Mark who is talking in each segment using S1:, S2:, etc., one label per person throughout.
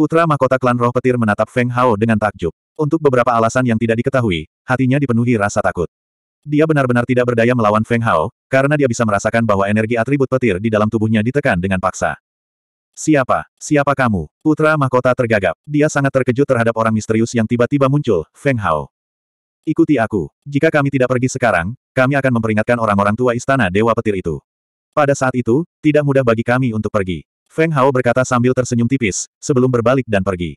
S1: Putra mahkota klan roh petir menatap Feng Hao dengan takjub. Untuk beberapa alasan yang tidak diketahui, hatinya dipenuhi rasa takut. Dia benar-benar tidak berdaya melawan Feng Hao, karena dia bisa merasakan bahwa energi atribut petir di dalam tubuhnya ditekan dengan paksa. Siapa? Siapa kamu? Putra mahkota tergagap. Dia sangat terkejut terhadap orang misterius yang tiba-tiba muncul, Feng Hao. Ikuti aku. Jika kami tidak pergi sekarang, kami akan memperingatkan orang-orang tua istana Dewa Petir itu. Pada saat itu, tidak mudah bagi kami untuk pergi. Feng Hao berkata sambil tersenyum tipis, sebelum berbalik dan pergi.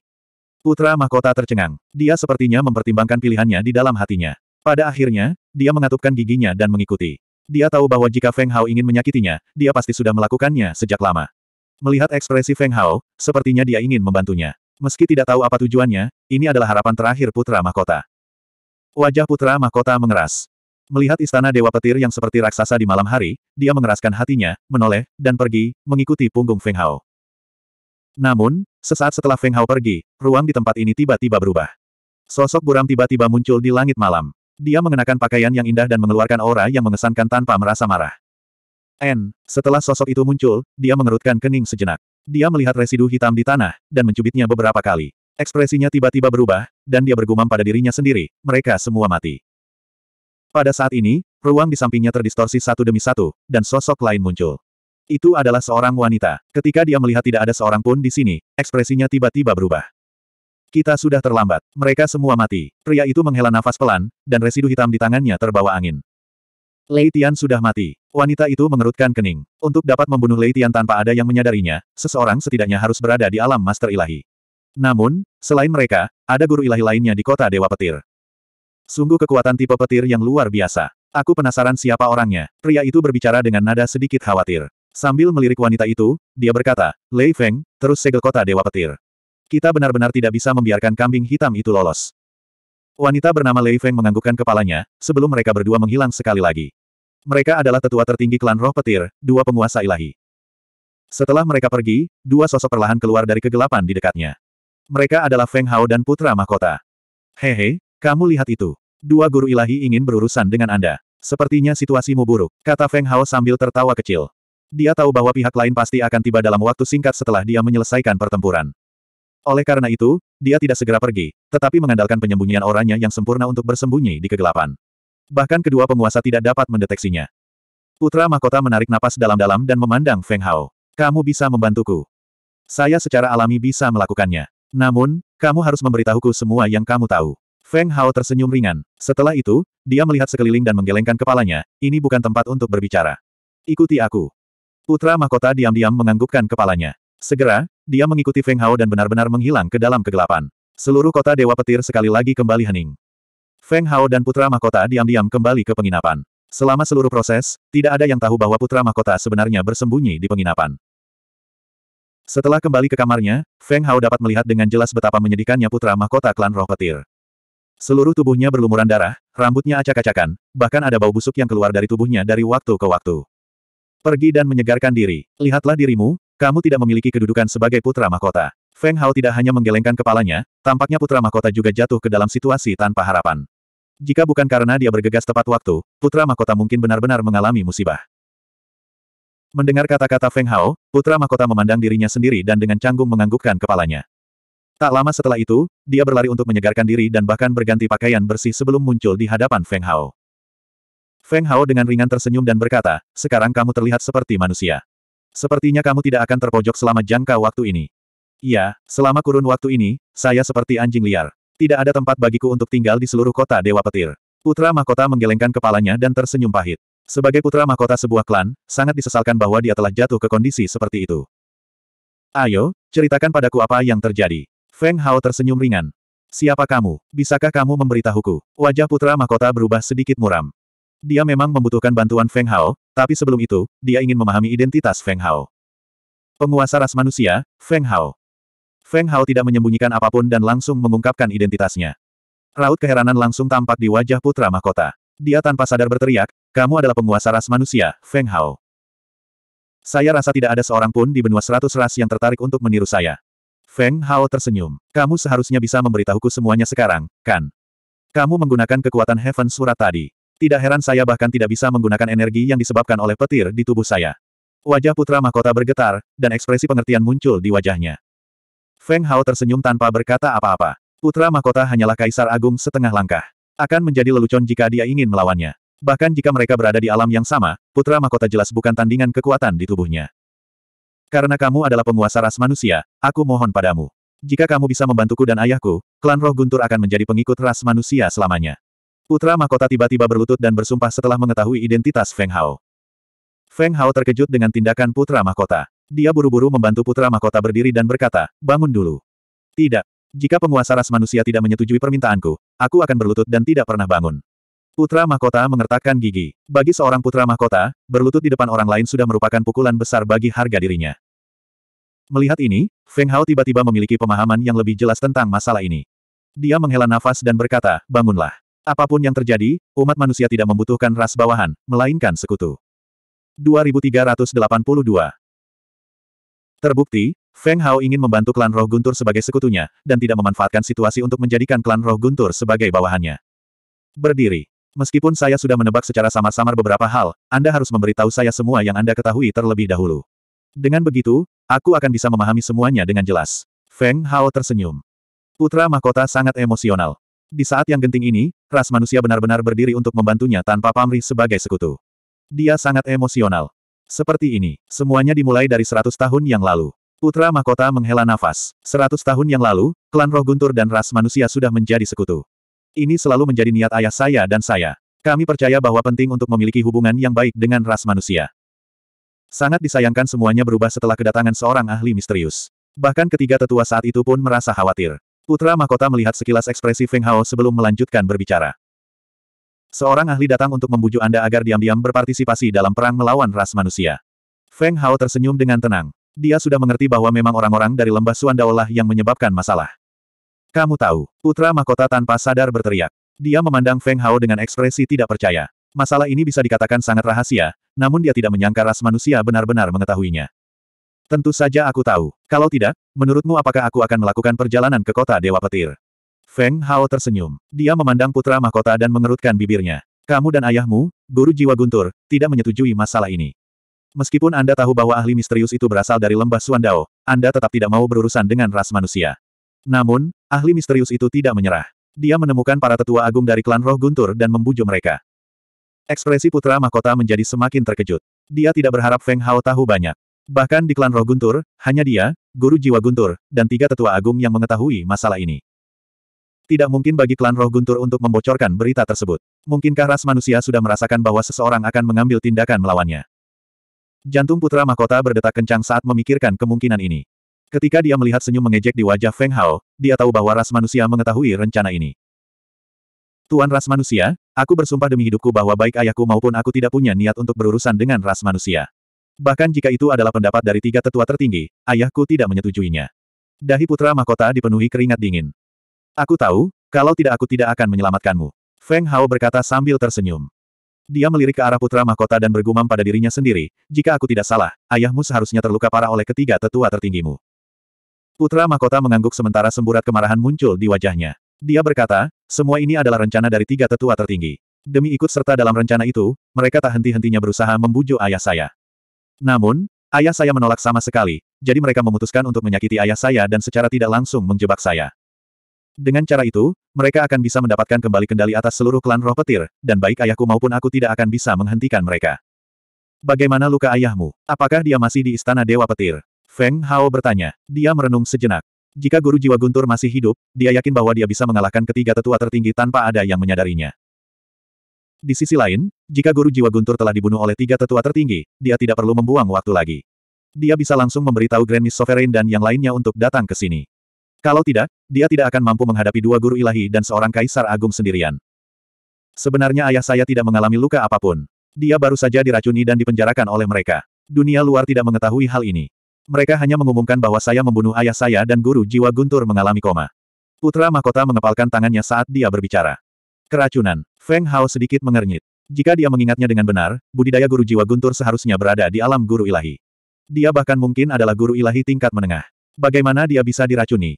S1: Putra mahkota tercengang. Dia sepertinya mempertimbangkan pilihannya di dalam hatinya. Pada akhirnya, dia mengatupkan giginya dan mengikuti. Dia tahu bahwa jika Feng Hao ingin menyakitinya, dia pasti sudah melakukannya sejak lama. Melihat ekspresi Feng Hao, sepertinya dia ingin membantunya. Meski tidak tahu apa tujuannya, ini adalah harapan terakhir putra mahkota. Wajah putra mahkota mengeras. Melihat istana Dewa Petir yang seperti raksasa di malam hari, dia mengeraskan hatinya, menoleh, dan pergi, mengikuti punggung Feng Hao. Namun, sesaat setelah Feng Hao pergi, ruang di tempat ini tiba-tiba berubah. Sosok buram tiba-tiba muncul di langit malam. Dia mengenakan pakaian yang indah dan mengeluarkan aura yang mengesankan tanpa merasa marah. N. Setelah sosok itu muncul, dia mengerutkan kening sejenak. Dia melihat residu hitam di tanah, dan mencubitnya beberapa kali. Ekspresinya tiba-tiba berubah, dan dia bergumam pada dirinya sendiri, mereka semua mati. Pada saat ini, ruang di sampingnya terdistorsi satu demi satu, dan sosok lain muncul. Itu adalah seorang wanita. Ketika dia melihat tidak ada seorang pun di sini, ekspresinya tiba-tiba berubah. Kita sudah terlambat. Mereka semua mati. Pria itu menghela nafas pelan, dan residu hitam di tangannya terbawa angin. Lei Tian sudah mati. Wanita itu mengerutkan kening. Untuk dapat membunuh Lei Tian tanpa ada yang menyadarinya, seseorang setidaknya harus berada di alam master ilahi. Namun, selain mereka, ada guru ilahi lainnya di kota Dewa Petir. Sungguh kekuatan tipe petir yang luar biasa. Aku penasaran siapa orangnya. Pria itu berbicara dengan nada sedikit khawatir. Sambil melirik wanita itu, dia berkata, Lei Feng, terus segel kota Dewa Petir. Kita benar-benar tidak bisa membiarkan kambing hitam itu lolos. Wanita bernama Lei Feng menganggukkan kepalanya, sebelum mereka berdua menghilang sekali lagi. Mereka adalah tetua tertinggi klan roh petir, dua penguasa ilahi. Setelah mereka pergi, dua sosok perlahan keluar dari kegelapan di dekatnya. Mereka adalah Feng Hao dan putra mahkota. Hehe, kamu lihat itu. Dua guru ilahi ingin berurusan dengan Anda. Sepertinya situasimu buruk, kata Feng Hao sambil tertawa kecil. Dia tahu bahwa pihak lain pasti akan tiba dalam waktu singkat setelah dia menyelesaikan pertempuran. Oleh karena itu, dia tidak segera pergi, tetapi mengandalkan penyembunyian orangnya yang sempurna untuk bersembunyi di kegelapan. Bahkan kedua penguasa tidak dapat mendeteksinya. Putra Mahkota menarik napas dalam-dalam dan memandang Feng Hao. Kamu bisa membantuku. Saya secara alami bisa melakukannya. Namun, kamu harus memberitahuku semua yang kamu tahu. Feng Hao tersenyum ringan. Setelah itu, dia melihat sekeliling dan menggelengkan kepalanya, ini bukan tempat untuk berbicara. Ikuti aku. Putra mahkota diam-diam menganggukkan kepalanya. Segera, dia mengikuti Feng Hao dan benar-benar menghilang ke dalam kegelapan. Seluruh kota Dewa Petir sekali lagi kembali hening. Feng Hao dan Putra Mahkota diam-diam kembali ke penginapan. Selama seluruh proses, tidak ada yang tahu bahwa Putra Mahkota sebenarnya bersembunyi di penginapan. Setelah kembali ke kamarnya, Feng Hao dapat melihat dengan jelas betapa menyedihkannya putra mahkota klan roh petir. Seluruh tubuhnya berlumuran darah, rambutnya acak-acakan, bahkan ada bau busuk yang keluar dari tubuhnya dari waktu ke waktu. Pergi dan menyegarkan diri. Lihatlah dirimu, kamu tidak memiliki kedudukan sebagai putra mahkota. Feng Hao tidak hanya menggelengkan kepalanya, tampaknya putra mahkota juga jatuh ke dalam situasi tanpa harapan. Jika bukan karena dia bergegas tepat waktu, putra mahkota mungkin benar-benar mengalami musibah. Mendengar kata-kata Feng Hao, putra mahkota memandang dirinya sendiri dan dengan canggung menganggukkan kepalanya. Tak lama setelah itu, dia berlari untuk menyegarkan diri dan bahkan berganti pakaian bersih sebelum muncul di hadapan Feng Hao. Feng Hao dengan ringan tersenyum dan berkata, sekarang kamu terlihat seperti manusia. Sepertinya kamu tidak akan terpojok selama jangka waktu ini. Iya, selama kurun waktu ini, saya seperti anjing liar. Tidak ada tempat bagiku untuk tinggal di seluruh kota Dewa Petir. Putra Mahkota menggelengkan kepalanya dan tersenyum pahit. Sebagai putra mahkota sebuah klan, sangat disesalkan bahwa dia telah jatuh ke kondisi seperti itu. Ayo, ceritakan padaku apa yang terjadi. Feng Hao tersenyum ringan. Siapa kamu? Bisakah kamu memberitahuku? Wajah putra mahkota berubah sedikit muram. Dia memang membutuhkan bantuan Feng Hao, tapi sebelum itu, dia ingin memahami identitas Feng Hao. Penguasa ras manusia, Feng Hao. Feng Hao tidak menyembunyikan apapun dan langsung mengungkapkan identitasnya. Raut keheranan langsung tampak di wajah putra mahkota. Dia tanpa sadar berteriak, kamu adalah penguasa ras manusia, Feng Hao. Saya rasa tidak ada seorang pun di benua seratus ras yang tertarik untuk meniru saya. Feng Hao tersenyum. Kamu seharusnya bisa memberitahuku semuanya sekarang, kan? Kamu menggunakan kekuatan Heaven Surat tadi. Tidak heran saya bahkan tidak bisa menggunakan energi yang disebabkan oleh petir di tubuh saya. Wajah putra mahkota bergetar, dan ekspresi pengertian muncul di wajahnya. Feng Hao tersenyum tanpa berkata apa-apa. Putra mahkota hanyalah kaisar agung setengah langkah. Akan menjadi lelucon jika dia ingin melawannya. Bahkan jika mereka berada di alam yang sama, putra mahkota jelas bukan tandingan kekuatan di tubuhnya. Karena kamu adalah penguasa ras manusia, aku mohon padamu. Jika kamu bisa membantuku dan ayahku, klan roh guntur akan menjadi pengikut ras manusia selamanya. Putra mahkota tiba-tiba berlutut dan bersumpah setelah mengetahui identitas Feng Hao. Feng Hao terkejut dengan tindakan putra mahkota. Dia buru-buru membantu putra mahkota berdiri dan berkata, bangun dulu. Tidak. Jika penguasa ras manusia tidak menyetujui permintaanku, aku akan berlutut dan tidak pernah bangun. Putra mahkota mengertakkan gigi. Bagi seorang putra mahkota, berlutut di depan orang lain sudah merupakan pukulan besar bagi harga dirinya. Melihat ini, Feng Hao tiba-tiba memiliki pemahaman yang lebih jelas tentang masalah ini. Dia menghela nafas dan berkata, bangunlah. Apapun yang terjadi, umat manusia tidak membutuhkan ras bawahan, melainkan sekutu. 2382 Terbukti, Feng Hao ingin membantu klan roh guntur sebagai sekutunya, dan tidak memanfaatkan situasi untuk menjadikan klan roh guntur sebagai bawahannya. Berdiri. Meskipun saya sudah menebak secara samar-samar beberapa hal, Anda harus memberitahu saya semua yang Anda ketahui terlebih dahulu. Dengan begitu, aku akan bisa memahami semuanya dengan jelas. Feng Hao tersenyum. Putra mahkota sangat emosional. Di saat yang genting ini, ras manusia benar-benar berdiri untuk membantunya tanpa pamrih sebagai sekutu. Dia sangat emosional. Seperti ini, semuanya dimulai dari seratus tahun yang lalu. Putra mahkota menghela nafas. Seratus tahun yang lalu, klan roh guntur dan ras manusia sudah menjadi sekutu. Ini selalu menjadi niat ayah saya dan saya. Kami percaya bahwa penting untuk memiliki hubungan yang baik dengan ras manusia. Sangat disayangkan semuanya berubah setelah kedatangan seorang ahli misterius. Bahkan ketiga tetua saat itu pun merasa khawatir. Putra Mahkota melihat sekilas ekspresi Feng Hao sebelum melanjutkan berbicara. Seorang ahli datang untuk membujuk Anda agar diam-diam berpartisipasi dalam perang melawan ras manusia. Feng Hao tersenyum dengan tenang. Dia sudah mengerti bahwa memang orang-orang dari lembah Suandaolah yang menyebabkan masalah. Kamu tahu, putra mahkota tanpa sadar berteriak. Dia memandang Feng Hao dengan ekspresi tidak percaya. Masalah ini bisa dikatakan sangat rahasia, namun dia tidak menyangka ras manusia benar-benar mengetahuinya. Tentu saja aku tahu. Kalau tidak, menurutmu apakah aku akan melakukan perjalanan ke kota Dewa Petir? Feng Hao tersenyum. Dia memandang putra mahkota dan mengerutkan bibirnya. Kamu dan ayahmu, guru jiwa guntur, tidak menyetujui masalah ini. Meskipun Anda tahu bahwa ahli misterius itu berasal dari lembah Suandao, Anda tetap tidak mau berurusan dengan ras manusia. Namun, ahli misterius itu tidak menyerah. Dia menemukan para tetua agung dari klan roh guntur dan membujuk mereka. Ekspresi putra mahkota menjadi semakin terkejut. Dia tidak berharap Feng Hao tahu banyak. Bahkan di klan roh Guntur, hanya dia, guru jiwa Guntur, dan tiga tetua agung yang mengetahui masalah ini. Tidak mungkin bagi klan roh Guntur untuk membocorkan berita tersebut. Mungkinkah ras manusia sudah merasakan bahwa seseorang akan mengambil tindakan melawannya? Jantung putra mahkota berdetak kencang saat memikirkan kemungkinan ini. Ketika dia melihat senyum mengejek di wajah Feng Hao, dia tahu bahwa ras manusia mengetahui rencana ini. Tuan ras manusia, aku bersumpah demi hidupku bahwa baik ayahku maupun aku tidak punya niat untuk berurusan dengan ras manusia. Bahkan jika itu adalah pendapat dari tiga tetua tertinggi, ayahku tidak menyetujuinya. Dahi putra mahkota dipenuhi keringat dingin. Aku tahu, kalau tidak aku tidak akan menyelamatkanmu. Feng Hao berkata sambil tersenyum. Dia melirik ke arah putra mahkota dan bergumam pada dirinya sendiri, jika aku tidak salah, ayahmu seharusnya terluka parah oleh ketiga tetua tertinggimu. Putra mahkota mengangguk sementara semburat kemarahan muncul di wajahnya. Dia berkata, semua ini adalah rencana dari tiga tetua tertinggi. Demi ikut serta dalam rencana itu, mereka tak henti-hentinya berusaha membujuk ayah saya. Namun, ayah saya menolak sama sekali, jadi mereka memutuskan untuk menyakiti ayah saya dan secara tidak langsung menjebak saya. Dengan cara itu, mereka akan bisa mendapatkan kembali kendali atas seluruh klan roh petir, dan baik ayahku maupun aku tidak akan bisa menghentikan mereka. Bagaimana luka ayahmu? Apakah dia masih di istana Dewa Petir? Feng Hao bertanya. Dia merenung sejenak. Jika guru jiwa Guntur masih hidup, dia yakin bahwa dia bisa mengalahkan ketiga tetua tertinggi tanpa ada yang menyadarinya. Di sisi lain, jika guru jiwa Guntur telah dibunuh oleh tiga tetua tertinggi, dia tidak perlu membuang waktu lagi. Dia bisa langsung memberitahu Grand Miss Sovereign dan yang lainnya untuk datang ke sini. Kalau tidak, dia tidak akan mampu menghadapi dua guru ilahi dan seorang kaisar agung sendirian. Sebenarnya ayah saya tidak mengalami luka apapun. Dia baru saja diracuni dan dipenjarakan oleh mereka. Dunia luar tidak mengetahui hal ini. Mereka hanya mengumumkan bahwa saya membunuh ayah saya dan guru jiwa Guntur mengalami koma. Putra Mahkota mengepalkan tangannya saat dia berbicara. Keracunan. Feng Hao sedikit mengernyit. Jika dia mengingatnya dengan benar, budidaya guru jiwa Guntur seharusnya berada di alam guru ilahi. Dia bahkan mungkin adalah guru ilahi tingkat menengah. Bagaimana dia bisa diracuni?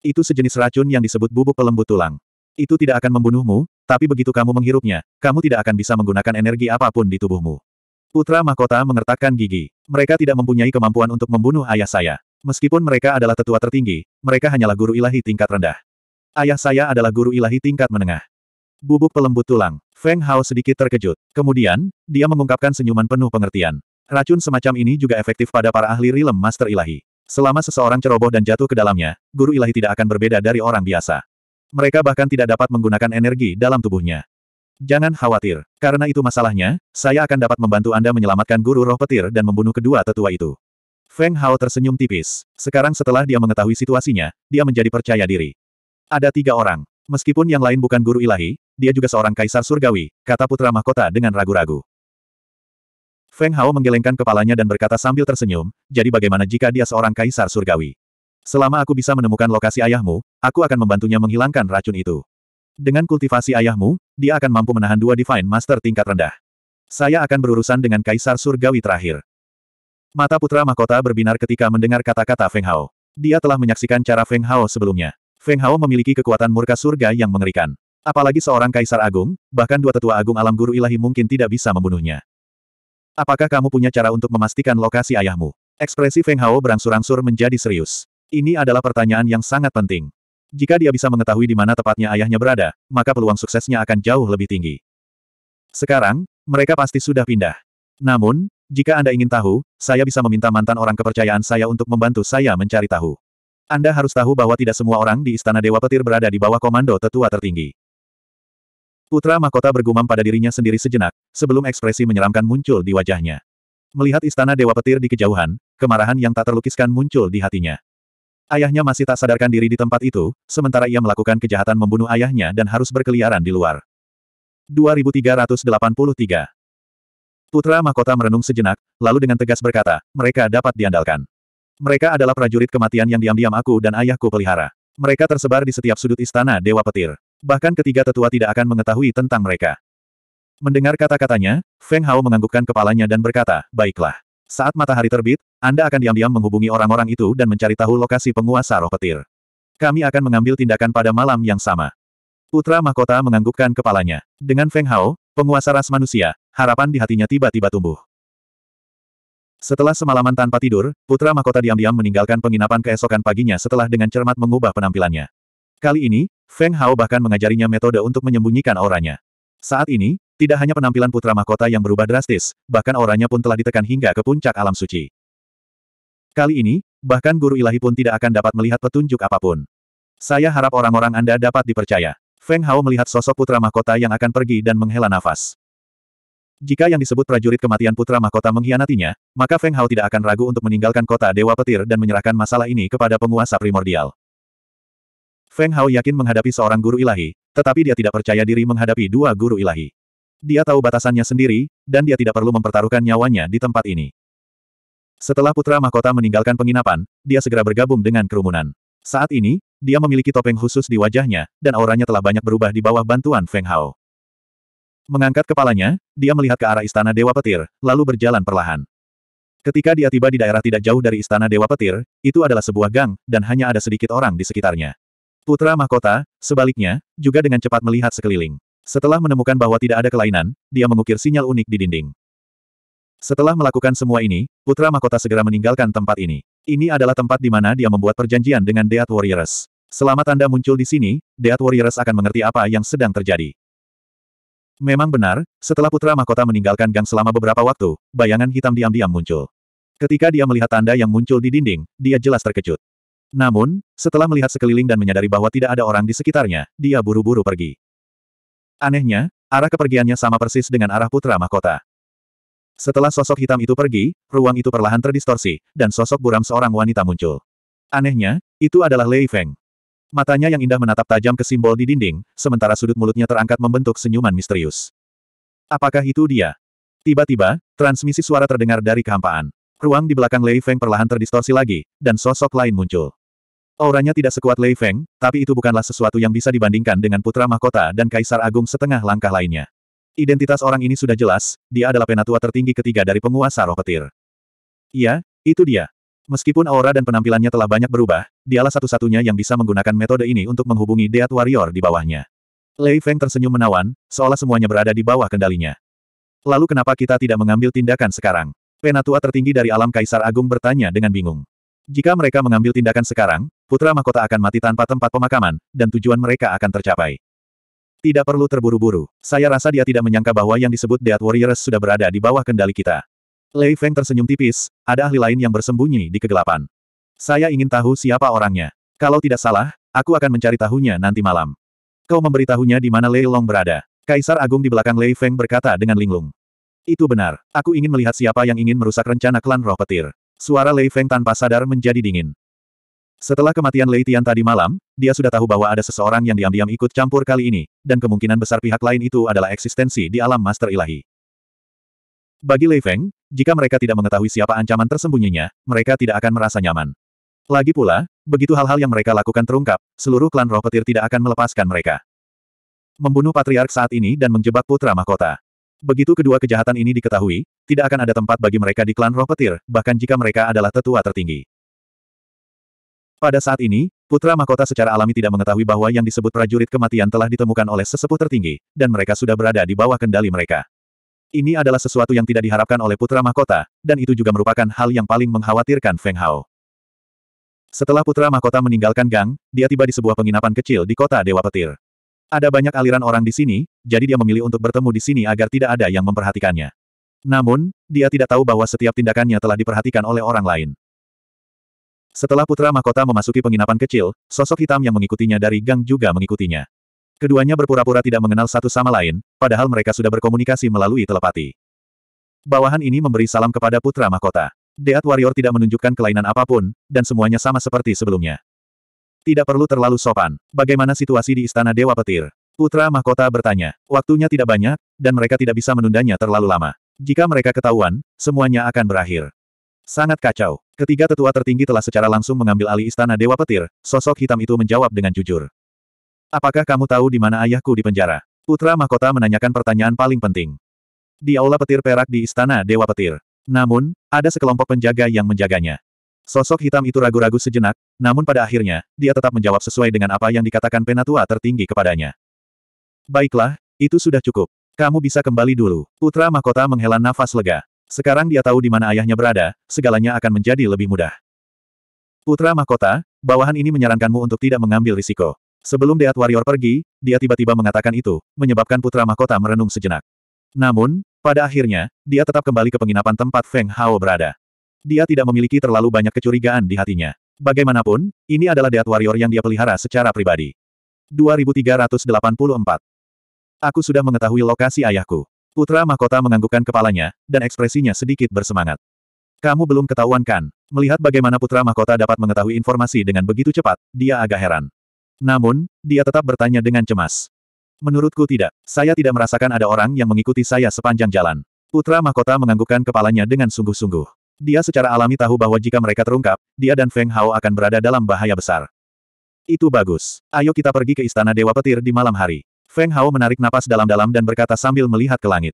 S1: Itu sejenis racun yang disebut bubuk pelembut tulang. Itu tidak akan membunuhmu, tapi begitu kamu menghirupnya, kamu tidak akan bisa menggunakan energi apapun di tubuhmu. Putra mahkota mengertakkan gigi. Mereka tidak mempunyai kemampuan untuk membunuh ayah saya. Meskipun mereka adalah tetua tertinggi, mereka hanyalah guru ilahi tingkat rendah. Ayah saya adalah guru ilahi tingkat menengah. Bubuk pelembut tulang. Feng Hao sedikit terkejut. Kemudian, dia mengungkapkan senyuman penuh pengertian. Racun semacam ini juga efektif pada para ahli rilem master ilahi. Selama seseorang ceroboh dan jatuh ke dalamnya, guru ilahi tidak akan berbeda dari orang biasa. Mereka bahkan tidak dapat menggunakan energi dalam tubuhnya. Jangan khawatir, karena itu masalahnya, saya akan dapat membantu Anda menyelamatkan guru roh petir dan membunuh kedua tetua itu. Feng Hao tersenyum tipis. Sekarang setelah dia mengetahui situasinya, dia menjadi percaya diri. Ada tiga orang. Meskipun yang lain bukan guru ilahi, dia juga seorang kaisar surgawi, kata putra mahkota dengan ragu-ragu. Feng Hao menggelengkan kepalanya dan berkata sambil tersenyum, jadi bagaimana jika dia seorang kaisar surgawi? Selama aku bisa menemukan lokasi ayahmu, aku akan membantunya menghilangkan racun itu. Dengan kultivasi ayahmu, dia akan mampu menahan dua Divine Master tingkat rendah. Saya akan berurusan dengan Kaisar Surgawi terakhir. Mata Putra Mahkota berbinar ketika mendengar kata-kata Feng Hao. Dia telah menyaksikan cara Feng Hao sebelumnya. Feng Hao memiliki kekuatan murka surga yang mengerikan. Apalagi seorang Kaisar Agung, bahkan dua tetua Agung alam guru ilahi mungkin tidak bisa membunuhnya. Apakah kamu punya cara untuk memastikan lokasi ayahmu? Ekspresi Feng Hao berangsur-angsur menjadi serius. Ini adalah pertanyaan yang sangat penting. Jika dia bisa mengetahui di mana tepatnya ayahnya berada, maka peluang suksesnya akan jauh lebih tinggi. Sekarang, mereka pasti sudah pindah. Namun, jika Anda ingin tahu, saya bisa meminta mantan orang kepercayaan saya untuk membantu saya mencari tahu. Anda harus tahu bahwa tidak semua orang di Istana Dewa Petir berada di bawah komando tetua tertinggi. Putra Mahkota bergumam pada dirinya sendiri sejenak, sebelum ekspresi menyeramkan muncul di wajahnya. Melihat Istana Dewa Petir di kejauhan, kemarahan yang tak terlukiskan muncul di hatinya. Ayahnya masih tak sadarkan diri di tempat itu, sementara ia melakukan kejahatan membunuh ayahnya dan harus berkeliaran di luar. 2383 Putra Mahkota merenung sejenak, lalu dengan tegas berkata, mereka dapat diandalkan. Mereka adalah prajurit kematian yang diam-diam aku dan ayahku pelihara. Mereka tersebar di setiap sudut istana Dewa Petir. Bahkan ketiga tetua tidak akan mengetahui tentang mereka. Mendengar kata-katanya, Feng Hao menganggukkan kepalanya dan berkata, baiklah. Saat matahari terbit, Anda akan diam-diam menghubungi orang-orang itu dan mencari tahu lokasi penguasa roh petir. Kami akan mengambil tindakan pada malam yang sama. Putra Mahkota menganggukkan kepalanya. Dengan Feng Hao, penguasa ras manusia, harapan di hatinya tiba-tiba tumbuh. Setelah semalaman tanpa tidur, Putra Mahkota diam-diam meninggalkan penginapan keesokan paginya setelah dengan cermat mengubah penampilannya. Kali ini, Feng Hao bahkan mengajarinya metode untuk menyembunyikan auranya. Saat ini, tidak hanya penampilan putra mahkota yang berubah drastis, bahkan auranya pun telah ditekan hingga ke puncak alam suci. Kali ini, bahkan guru ilahi pun tidak akan dapat melihat petunjuk apapun. Saya harap orang-orang Anda dapat dipercaya. Feng Hao melihat sosok putra mahkota yang akan pergi dan menghela nafas. Jika yang disebut prajurit kematian putra mahkota mengkhianatinya, maka Feng Hao tidak akan ragu untuk meninggalkan kota Dewa Petir dan menyerahkan masalah ini kepada penguasa primordial. Feng Hao yakin menghadapi seorang guru ilahi, tetapi dia tidak percaya diri menghadapi dua guru ilahi dia tahu batasannya sendiri, dan dia tidak perlu mempertaruhkan nyawanya di tempat ini. Setelah putra mahkota meninggalkan penginapan, dia segera bergabung dengan kerumunan. Saat ini, dia memiliki topeng khusus di wajahnya, dan auranya telah banyak berubah di bawah bantuan Feng Hao. Mengangkat kepalanya, dia melihat ke arah istana Dewa Petir, lalu berjalan perlahan. Ketika dia tiba di daerah tidak jauh dari istana Dewa Petir, itu adalah sebuah gang, dan hanya ada sedikit orang di sekitarnya. Putra mahkota, sebaliknya, juga dengan cepat melihat sekeliling. Setelah menemukan bahwa tidak ada kelainan, dia mengukir sinyal unik di dinding. Setelah melakukan semua ini, Putra Mahkota segera meninggalkan tempat ini. Ini adalah tempat di mana dia membuat perjanjian dengan Deat Warriors. Selama tanda muncul di sini, Deat Warriors akan mengerti apa yang sedang terjadi. Memang benar, setelah Putra Mahkota meninggalkan gang selama beberapa waktu, bayangan hitam diam-diam muncul. Ketika dia melihat tanda yang muncul di dinding, dia jelas terkejut. Namun, setelah melihat sekeliling dan menyadari bahwa tidak ada orang di sekitarnya, dia buru-buru pergi. Anehnya, arah kepergiannya sama persis dengan arah putra mahkota. Setelah sosok hitam itu pergi, ruang itu perlahan terdistorsi, dan sosok buram seorang wanita muncul. Anehnya, itu adalah Lei Feng. Matanya yang indah menatap tajam ke simbol di dinding, sementara sudut mulutnya terangkat membentuk senyuman misterius. Apakah itu dia? Tiba-tiba, transmisi suara terdengar dari kehampaan. Ruang di belakang Lei Feng perlahan terdistorsi lagi, dan sosok lain muncul. Auranya tidak sekuat Lei Feng, tapi itu bukanlah sesuatu yang bisa dibandingkan dengan putra mahkota dan kaisar agung setengah langkah lainnya. Identitas orang ini sudah jelas, dia adalah penatua tertinggi ketiga dari penguasa roh petir. Iya, itu dia. Meskipun aura dan penampilannya telah banyak berubah, dialah satu-satunya yang bisa menggunakan metode ini untuk menghubungi Deat Warrior di bawahnya. Lei Feng tersenyum menawan, seolah semuanya berada di bawah kendalinya. Lalu kenapa kita tidak mengambil tindakan sekarang? Penatua tertinggi dari alam Kaisar Agung bertanya dengan bingung. Jika mereka mengambil tindakan sekarang, putra mahkota akan mati tanpa tempat pemakaman, dan tujuan mereka akan tercapai. Tidak perlu terburu-buru, saya rasa dia tidak menyangka bahwa yang disebut Death Warriors sudah berada di bawah kendali kita. Lei Feng tersenyum tipis, ada ahli lain yang bersembunyi di kegelapan. Saya ingin tahu siapa orangnya. Kalau tidak salah, aku akan mencari tahunya nanti malam. Kau memberitahunya di mana Lei Long berada. Kaisar Agung di belakang Lei Feng berkata dengan linglung. Itu benar, aku ingin melihat siapa yang ingin merusak rencana klan roh petir. Suara Lei Feng tanpa sadar menjadi dingin. Setelah kematian Lei Tian tadi malam, dia sudah tahu bahwa ada seseorang yang diam-diam ikut campur kali ini, dan kemungkinan besar pihak lain itu adalah eksistensi di alam master ilahi. Bagi Lei Feng, jika mereka tidak mengetahui siapa ancaman tersembunyinya, mereka tidak akan merasa nyaman. Lagi pula, begitu hal-hal yang mereka lakukan terungkap, seluruh klan roh petir tidak akan melepaskan mereka. Membunuh patriark saat ini dan menjebak putra mahkota. Begitu kedua kejahatan ini diketahui, tidak akan ada tempat bagi mereka di klan roh petir, bahkan jika mereka adalah tetua tertinggi. Pada saat ini, Putra Mahkota secara alami tidak mengetahui bahwa yang disebut prajurit kematian telah ditemukan oleh sesepuh tertinggi, dan mereka sudah berada di bawah kendali mereka. Ini adalah sesuatu yang tidak diharapkan oleh Putra Mahkota, dan itu juga merupakan hal yang paling mengkhawatirkan Feng Hao. Setelah Putra Mahkota meninggalkan gang, dia tiba di sebuah penginapan kecil di kota Dewa Petir. Ada banyak aliran orang di sini, jadi dia memilih untuk bertemu di sini agar tidak ada yang memperhatikannya. Namun, dia tidak tahu bahwa setiap tindakannya telah diperhatikan oleh orang lain. Setelah putra mahkota memasuki penginapan kecil, sosok hitam yang mengikutinya dari gang juga mengikutinya. Keduanya berpura-pura tidak mengenal satu sama lain, padahal mereka sudah berkomunikasi melalui telepati. Bawahan ini memberi salam kepada putra mahkota. Deat Warrior tidak menunjukkan kelainan apapun, dan semuanya sama seperti sebelumnya. Tidak perlu terlalu sopan. Bagaimana situasi di Istana Dewa Petir? Putra Mahkota bertanya. Waktunya tidak banyak, dan mereka tidak bisa menundanya terlalu lama. Jika mereka ketahuan, semuanya akan berakhir. Sangat kacau. Ketiga tetua tertinggi telah secara langsung mengambil alih istana Dewa Petir, sosok hitam itu menjawab dengan jujur. Apakah kamu tahu di mana ayahku dipenjara? Putra Mahkota menanyakan pertanyaan paling penting. Di aula petir perak di istana Dewa Petir. Namun, ada sekelompok penjaga yang menjaganya. Sosok hitam itu ragu-ragu sejenak, namun pada akhirnya, dia tetap menjawab sesuai dengan apa yang dikatakan penatua tertinggi kepadanya. Baiklah, itu sudah cukup. Kamu bisa kembali dulu. Putra Mahkota menghela nafas lega. Sekarang dia tahu di mana ayahnya berada, segalanya akan menjadi lebih mudah. Putra Mahkota, bawahan ini menyarankanmu untuk tidak mengambil risiko. Sebelum Deat Warrior pergi, dia tiba-tiba mengatakan itu, menyebabkan Putra Mahkota merenung sejenak. Namun, pada akhirnya, dia tetap kembali ke penginapan tempat Feng Hao berada. Dia tidak memiliki terlalu banyak kecurigaan di hatinya. Bagaimanapun, ini adalah Deat Warrior yang dia pelihara secara pribadi. 2384 Aku sudah mengetahui lokasi ayahku. Putra Mahkota menganggukkan kepalanya, dan ekspresinya sedikit bersemangat. Kamu belum ketahuan kan? Melihat bagaimana Putra Mahkota dapat mengetahui informasi dengan begitu cepat, dia agak heran. Namun, dia tetap bertanya dengan cemas. Menurutku tidak, saya tidak merasakan ada orang yang mengikuti saya sepanjang jalan. Putra Mahkota menganggukkan kepalanya dengan sungguh-sungguh. Dia secara alami tahu bahwa jika mereka terungkap, dia dan Feng Hao akan berada dalam bahaya besar. Itu bagus. Ayo kita pergi ke Istana Dewa Petir di malam hari. Feng Hao menarik napas dalam-dalam dan berkata sambil melihat ke langit.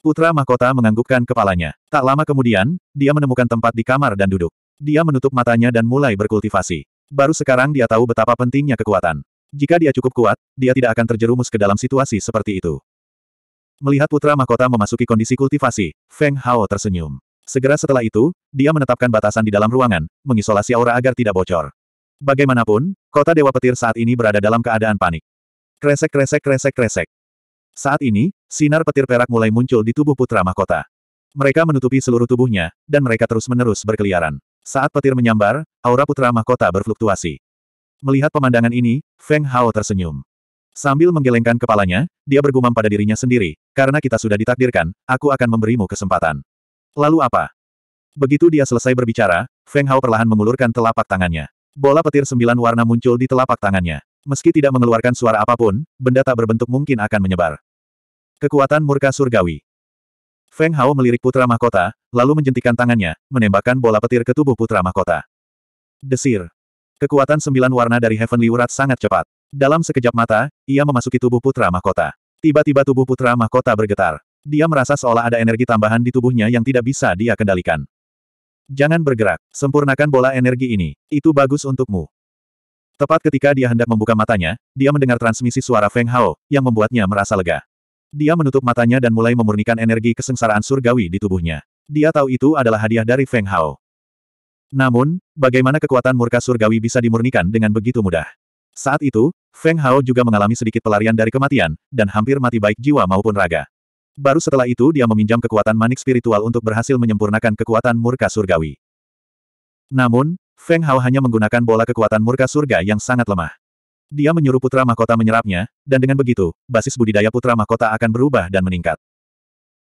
S1: Putra mahkota menganggukkan kepalanya. Tak lama kemudian, dia menemukan tempat di kamar dan duduk. Dia menutup matanya dan mulai berkultivasi. Baru sekarang dia tahu betapa pentingnya kekuatan. Jika dia cukup kuat, dia tidak akan terjerumus ke dalam situasi seperti itu. Melihat putra mahkota memasuki kondisi kultivasi, Feng Hao tersenyum. Segera setelah itu, dia menetapkan batasan di dalam ruangan, mengisolasi aura agar tidak bocor. Bagaimanapun, kota Dewa Petir saat ini berada dalam keadaan panik. Kresek kresek kresek kresek. Saat ini, sinar petir perak mulai muncul di tubuh putra mahkota. Mereka menutupi seluruh tubuhnya, dan mereka terus-menerus berkeliaran. Saat petir menyambar, aura putra mahkota berfluktuasi. Melihat pemandangan ini, Feng Hao tersenyum. Sambil menggelengkan kepalanya, dia bergumam pada dirinya sendiri, karena kita sudah ditakdirkan, aku akan memberimu kesempatan. Lalu apa? Begitu dia selesai berbicara, Feng Hao perlahan mengulurkan telapak tangannya. Bola petir sembilan warna muncul di telapak tangannya. Meski tidak mengeluarkan suara apapun, benda tak berbentuk mungkin akan menyebar. Kekuatan murka surgawi. Feng Hao melirik putra mahkota, lalu menjentikan tangannya, menembakkan bola petir ke tubuh putra mahkota. Desir. Kekuatan sembilan warna dari Heavenly Urat sangat cepat. Dalam sekejap mata, ia memasuki tubuh putra mahkota. Tiba-tiba tubuh putra mahkota bergetar. Dia merasa seolah ada energi tambahan di tubuhnya yang tidak bisa dia kendalikan. Jangan bergerak, sempurnakan bola energi ini, itu bagus untukmu. Tepat ketika dia hendak membuka matanya, dia mendengar transmisi suara Feng Hao, yang membuatnya merasa lega. Dia menutup matanya dan mulai memurnikan energi kesengsaraan surgawi di tubuhnya. Dia tahu itu adalah hadiah dari Feng Hao. Namun, bagaimana kekuatan murka surgawi bisa dimurnikan dengan begitu mudah? Saat itu, Feng Hao juga mengalami sedikit pelarian dari kematian, dan hampir mati baik jiwa maupun raga. Baru setelah itu dia meminjam kekuatan manik spiritual untuk berhasil menyempurnakan kekuatan murka surgawi. Namun, Feng Hao hanya menggunakan bola kekuatan murka surga yang sangat lemah. Dia menyuruh putra mahkota menyerapnya, dan dengan begitu, basis budidaya putra mahkota akan berubah dan meningkat.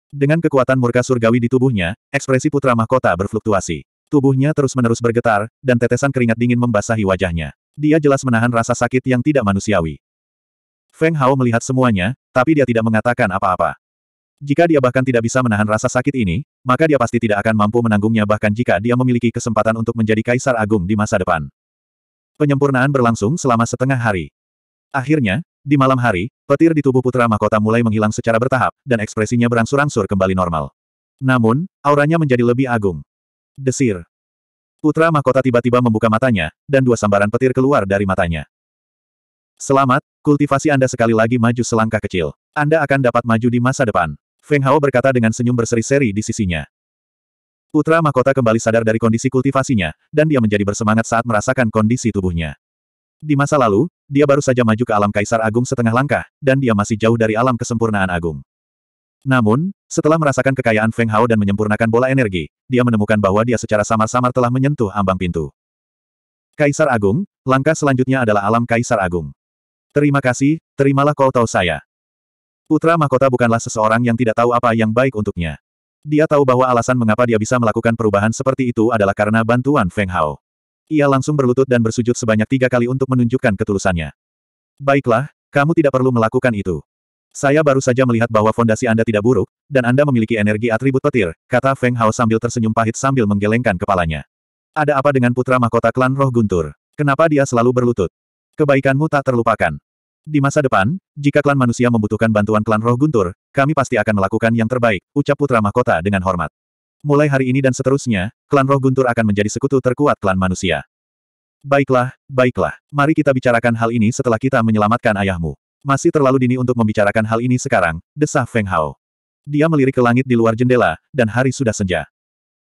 S1: Dengan kekuatan murka surgawi di tubuhnya, ekspresi putra mahkota berfluktuasi. Tubuhnya terus-menerus bergetar, dan tetesan keringat dingin membasahi wajahnya. Dia jelas menahan rasa sakit yang tidak manusiawi. Feng Hao melihat semuanya, tapi dia tidak mengatakan apa-apa. Jika dia bahkan tidak bisa menahan rasa sakit ini, maka dia pasti tidak akan mampu menanggungnya bahkan jika dia memiliki kesempatan untuk menjadi kaisar agung di masa depan. Penyempurnaan berlangsung selama setengah hari. Akhirnya, di malam hari, petir di tubuh putra mahkota mulai menghilang secara bertahap, dan ekspresinya berangsur-angsur kembali normal. Namun, auranya menjadi lebih agung. Desir. Putra mahkota tiba-tiba membuka matanya, dan dua sambaran petir keluar dari matanya. Selamat, kultivasi Anda sekali lagi maju selangkah kecil. Anda akan dapat maju di masa depan. Feng Hao berkata dengan senyum berseri-seri di sisinya. Putra mahkota kembali sadar dari kondisi kultivasinya, dan dia menjadi bersemangat saat merasakan kondisi tubuhnya. Di masa lalu, dia baru saja maju ke alam kaisar agung setengah langkah, dan dia masih jauh dari alam kesempurnaan agung. Namun, setelah merasakan kekayaan Feng Hao dan menyempurnakan bola energi, dia menemukan bahwa dia secara samar-samar telah menyentuh ambang pintu. Kaisar Agung, langkah selanjutnya adalah alam Kaisar Agung. Terima kasih, terimalah kau tahu saya. Putra mahkota bukanlah seseorang yang tidak tahu apa yang baik untuknya. Dia tahu bahwa alasan mengapa dia bisa melakukan perubahan seperti itu adalah karena bantuan Feng Hao. Ia langsung berlutut dan bersujud sebanyak tiga kali untuk menunjukkan ketulusannya. Baiklah, kamu tidak perlu melakukan itu. Saya baru saja melihat bahwa fondasi Anda tidak buruk, dan Anda memiliki energi atribut petir, kata Feng Hao sambil tersenyum pahit sambil menggelengkan kepalanya. Ada apa dengan putra mahkota klan roh guntur? Kenapa dia selalu berlutut? Kebaikanmu tak terlupakan. Di masa depan, jika klan manusia membutuhkan bantuan klan roh guntur, kami pasti akan melakukan yang terbaik, ucap putra mahkota dengan hormat. Mulai hari ini dan seterusnya, klan roh guntur akan menjadi sekutu terkuat klan manusia. Baiklah, baiklah, mari kita bicarakan hal ini setelah kita menyelamatkan ayahmu. Masih terlalu dini untuk membicarakan hal ini sekarang, desah Feng Hao. Dia melirik ke langit di luar jendela, dan hari sudah senja.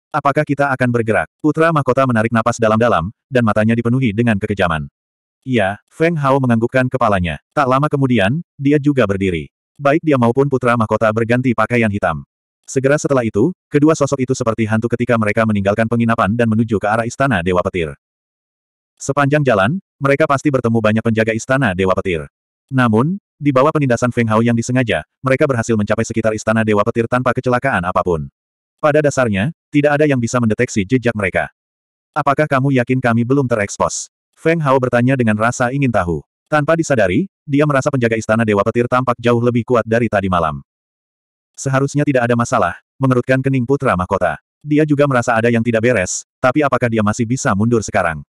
S1: Apakah kita akan bergerak? Putra mahkota menarik napas dalam-dalam, dan matanya dipenuhi dengan kekejaman. Iya, Feng Hao menganggukkan kepalanya. Tak lama kemudian, dia juga berdiri. Baik dia maupun putra mahkota berganti pakaian hitam. Segera setelah itu, kedua sosok itu seperti hantu ketika mereka meninggalkan penginapan dan menuju ke arah istana Dewa Petir. Sepanjang jalan, mereka pasti bertemu banyak penjaga istana Dewa Petir. Namun, di bawah penindasan Feng Hao yang disengaja, mereka berhasil mencapai sekitar istana Dewa Petir tanpa kecelakaan apapun. Pada dasarnya, tidak ada yang bisa mendeteksi jejak mereka. Apakah kamu yakin kami belum terekspos? Feng Hao bertanya dengan rasa ingin tahu. Tanpa disadari, dia merasa penjaga istana Dewa Petir tampak jauh lebih kuat dari tadi malam. Seharusnya tidak ada masalah, mengerutkan kening putra mahkota. Dia juga merasa ada yang tidak beres, tapi apakah dia masih bisa mundur sekarang?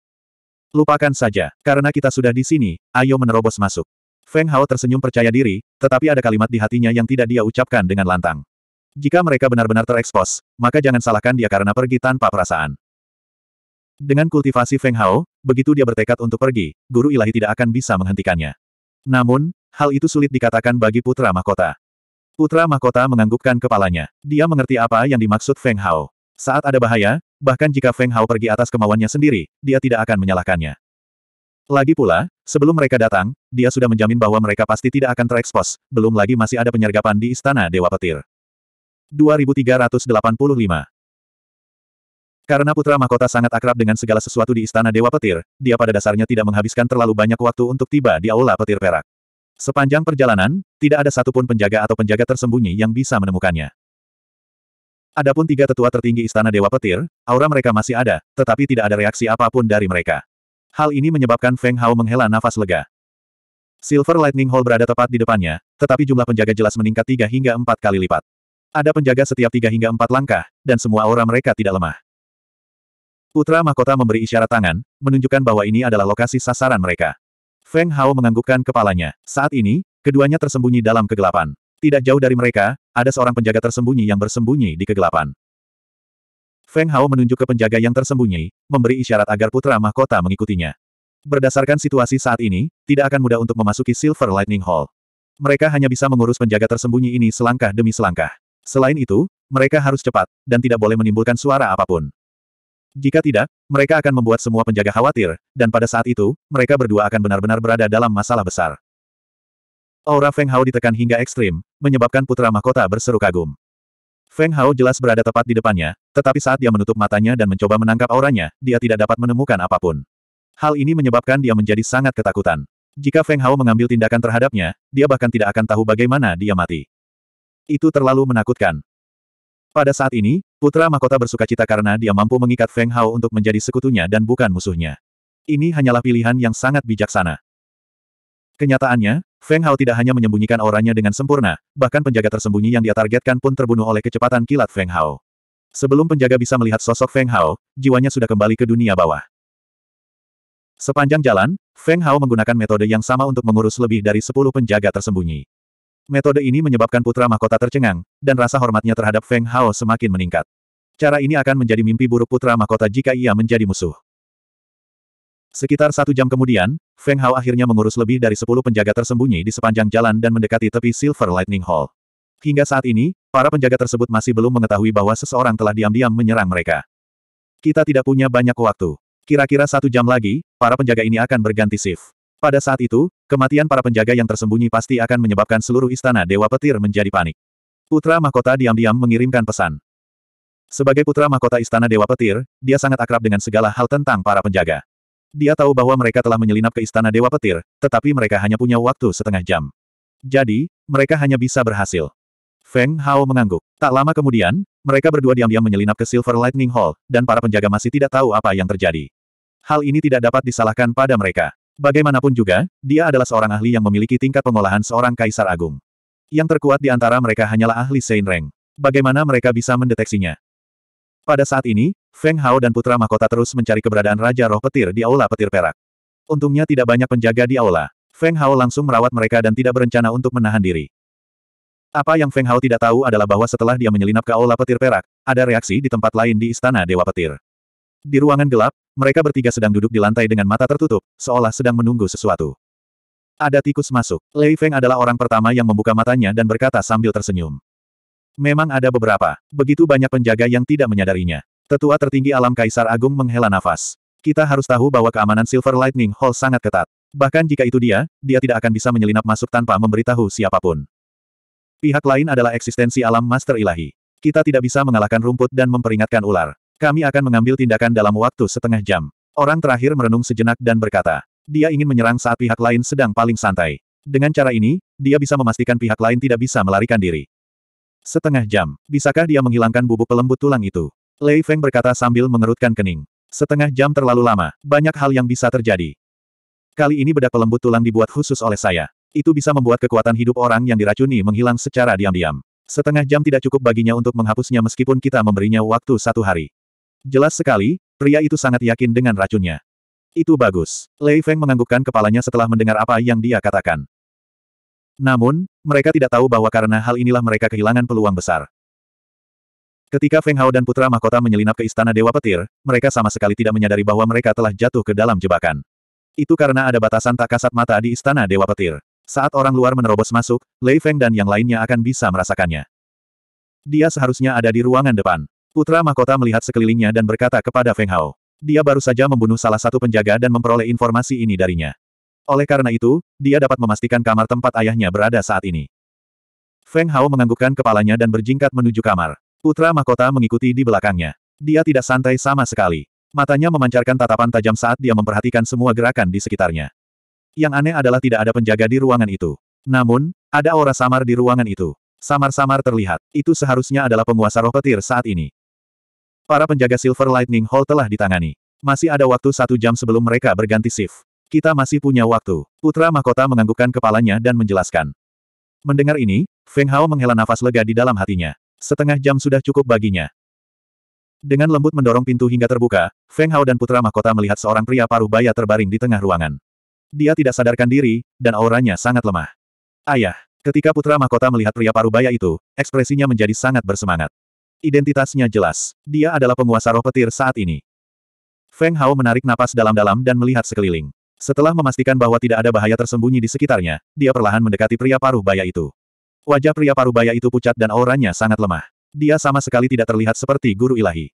S1: Lupakan saja, karena kita sudah di sini, ayo menerobos masuk. Feng Hao tersenyum percaya diri, tetapi ada kalimat di hatinya yang tidak dia ucapkan dengan lantang. Jika mereka benar-benar terekspos, maka jangan salahkan dia karena pergi tanpa perasaan. Dengan kultivasi Feng Hao, begitu dia bertekad untuk pergi, guru ilahi tidak akan bisa menghentikannya. Namun, hal itu sulit dikatakan bagi putra mahkota. Putra mahkota menganggukkan kepalanya. Dia mengerti apa yang dimaksud Feng Hao. Saat ada bahaya, bahkan jika Feng Hao pergi atas kemauannya sendiri, dia tidak akan menyalahkannya. Lagi pula, sebelum mereka datang, dia sudah menjamin bahwa mereka pasti tidak akan terekspos, belum lagi masih ada penyergapan di Istana Dewa Petir. 2385 karena putra mahkota sangat akrab dengan segala sesuatu di istana Dewa Petir, dia pada dasarnya tidak menghabiskan terlalu banyak waktu untuk tiba di aula petir perak. Sepanjang perjalanan, tidak ada satupun penjaga atau penjaga tersembunyi yang bisa menemukannya. Adapun tiga tetua tertinggi istana Dewa Petir, aura mereka masih ada, tetapi tidak ada reaksi apapun dari mereka. Hal ini menyebabkan Feng Hao menghela nafas lega. Silver Lightning Hall berada tepat di depannya, tetapi jumlah penjaga jelas meningkat tiga hingga empat kali lipat. Ada penjaga setiap tiga hingga empat langkah, dan semua aura mereka tidak lemah. Putra Mahkota memberi isyarat tangan, menunjukkan bahwa ini adalah lokasi sasaran mereka. Feng Hao menganggukkan kepalanya. Saat ini, keduanya tersembunyi dalam kegelapan. Tidak jauh dari mereka, ada seorang penjaga tersembunyi yang bersembunyi di kegelapan. Feng Hao menunjuk ke penjaga yang tersembunyi, memberi isyarat agar putra mahkota mengikutinya. Berdasarkan situasi saat ini, tidak akan mudah untuk memasuki Silver Lightning Hall. Mereka hanya bisa mengurus penjaga tersembunyi ini selangkah demi selangkah. Selain itu, mereka harus cepat, dan tidak boleh menimbulkan suara apapun. Jika tidak, mereka akan membuat semua penjaga khawatir, dan pada saat itu, mereka berdua akan benar-benar berada dalam masalah besar. Aura Feng Hao ditekan hingga ekstrim, menyebabkan putra mahkota berseru kagum. Feng Hao jelas berada tepat di depannya, tetapi saat dia menutup matanya dan mencoba menangkap auranya, dia tidak dapat menemukan apapun. Hal ini menyebabkan dia menjadi sangat ketakutan. Jika Feng Hao mengambil tindakan terhadapnya, dia bahkan tidak akan tahu bagaimana dia mati. Itu terlalu menakutkan. Pada saat ini, Putra Mahkota bersuka cita karena dia mampu mengikat Feng Hao untuk menjadi sekutunya dan bukan musuhnya. Ini hanyalah pilihan yang sangat bijaksana. Kenyataannya, Feng Hao tidak hanya menyembunyikan auranya dengan sempurna, bahkan penjaga tersembunyi yang dia targetkan pun terbunuh oleh kecepatan kilat Feng Hao. Sebelum penjaga bisa melihat sosok Feng Hao, jiwanya sudah kembali ke dunia bawah. Sepanjang jalan, Feng Hao menggunakan metode yang sama untuk mengurus lebih dari 10 penjaga tersembunyi. Metode ini menyebabkan putra mahkota tercengang, dan rasa hormatnya terhadap Feng Hao semakin meningkat. Cara ini akan menjadi mimpi buruk putra mahkota jika ia menjadi musuh. Sekitar satu jam kemudian, Feng Hao akhirnya mengurus lebih dari sepuluh penjaga tersembunyi di sepanjang jalan dan mendekati tepi Silver Lightning Hall. Hingga saat ini, para penjaga tersebut masih belum mengetahui bahwa seseorang telah diam-diam menyerang mereka. Kita tidak punya banyak waktu. Kira-kira satu jam lagi, para penjaga ini akan berganti shift. Pada saat itu, kematian para penjaga yang tersembunyi pasti akan menyebabkan seluruh istana Dewa Petir menjadi panik. Putra Mahkota diam-diam mengirimkan pesan. Sebagai putra mahkota istana Dewa Petir, dia sangat akrab dengan segala hal tentang para penjaga. Dia tahu bahwa mereka telah menyelinap ke istana Dewa Petir, tetapi mereka hanya punya waktu setengah jam. Jadi, mereka hanya bisa berhasil. Feng Hao mengangguk. Tak lama kemudian, mereka berdua diam-diam menyelinap ke Silver Lightning Hall, dan para penjaga masih tidak tahu apa yang terjadi. Hal ini tidak dapat disalahkan pada mereka. Bagaimanapun juga, dia adalah seorang ahli yang memiliki tingkat pengolahan seorang kaisar agung. Yang terkuat di antara mereka hanyalah ahli Sein Reng. Bagaimana mereka bisa mendeteksinya? Pada saat ini, Feng Hao dan Putra Mahkota terus mencari keberadaan Raja Roh Petir di Aula Petir Perak. Untungnya tidak banyak penjaga di Aula. Feng Hao langsung merawat mereka dan tidak berencana untuk menahan diri. Apa yang Feng Hao tidak tahu adalah bahwa setelah dia menyelinap ke Aula Petir Perak, ada reaksi di tempat lain di Istana Dewa Petir. Di ruangan gelap, mereka bertiga sedang duduk di lantai dengan mata tertutup, seolah sedang menunggu sesuatu. Ada tikus masuk. Lei Feng adalah orang pertama yang membuka matanya dan berkata sambil tersenyum. Memang ada beberapa. Begitu banyak penjaga yang tidak menyadarinya. Tetua tertinggi alam Kaisar Agung menghela nafas. Kita harus tahu bahwa keamanan Silver Lightning Hall sangat ketat. Bahkan jika itu dia, dia tidak akan bisa menyelinap masuk tanpa memberitahu siapapun. Pihak lain adalah eksistensi alam Master Ilahi. Kita tidak bisa mengalahkan rumput dan memperingatkan ular. Kami akan mengambil tindakan dalam waktu setengah jam. Orang terakhir merenung sejenak dan berkata, dia ingin menyerang saat pihak lain sedang paling santai. Dengan cara ini, dia bisa memastikan pihak lain tidak bisa melarikan diri. Setengah jam, bisakah dia menghilangkan bubuk pelembut tulang itu? Lei Feng berkata sambil mengerutkan kening. Setengah jam terlalu lama, banyak hal yang bisa terjadi. Kali ini bedak pelembut tulang dibuat khusus oleh saya. Itu bisa membuat kekuatan hidup orang yang diracuni menghilang secara diam-diam. Setengah jam tidak cukup baginya untuk menghapusnya meskipun kita memberinya waktu satu hari. Jelas sekali, pria itu sangat yakin dengan racunnya. Itu bagus. Lei Feng menganggukkan kepalanya setelah mendengar apa yang dia katakan. Namun, mereka tidak tahu bahwa karena hal inilah mereka kehilangan peluang besar. Ketika Feng Hao dan Putra Mahkota menyelinap ke Istana Dewa Petir, mereka sama sekali tidak menyadari bahwa mereka telah jatuh ke dalam jebakan. Itu karena ada batasan tak kasat mata di Istana Dewa Petir. Saat orang luar menerobos masuk, Lei Feng dan yang lainnya akan bisa merasakannya. Dia seharusnya ada di ruangan depan. Putra Mahkota melihat sekelilingnya dan berkata kepada Feng Hao. Dia baru saja membunuh salah satu penjaga dan memperoleh informasi ini darinya. Oleh karena itu, dia dapat memastikan kamar tempat ayahnya berada saat ini. Feng Hao menganggukkan kepalanya dan berjingkat menuju kamar. Putra Mahkota mengikuti di belakangnya. Dia tidak santai sama sekali. Matanya memancarkan tatapan tajam saat dia memperhatikan semua gerakan di sekitarnya. Yang aneh adalah tidak ada penjaga di ruangan itu. Namun, ada aura samar di ruangan itu. Samar-samar terlihat, itu seharusnya adalah penguasa roh petir saat ini. Para penjaga Silver Lightning Hall telah ditangani. Masih ada waktu satu jam sebelum mereka berganti shift. Kita masih punya waktu. Putra Mahkota menganggukkan kepalanya dan menjelaskan. Mendengar ini, Feng Hao menghela nafas lega di dalam hatinya. Setengah jam sudah cukup baginya. Dengan lembut mendorong pintu hingga terbuka, Feng Hao dan Putra Mahkota melihat seorang pria paruh baya terbaring di tengah ruangan. Dia tidak sadarkan diri, dan auranya sangat lemah. Ayah, ketika Putra Mahkota melihat pria paruh baya itu, ekspresinya menjadi sangat bersemangat. Identitasnya jelas. Dia adalah penguasa roh petir saat ini. Feng Hao menarik napas dalam-dalam dan melihat sekeliling. Setelah memastikan bahwa tidak ada bahaya tersembunyi di sekitarnya, dia perlahan mendekati pria paruh baya itu. Wajah pria paruh baya itu pucat dan auranya sangat lemah. Dia sama sekali tidak terlihat seperti guru ilahi.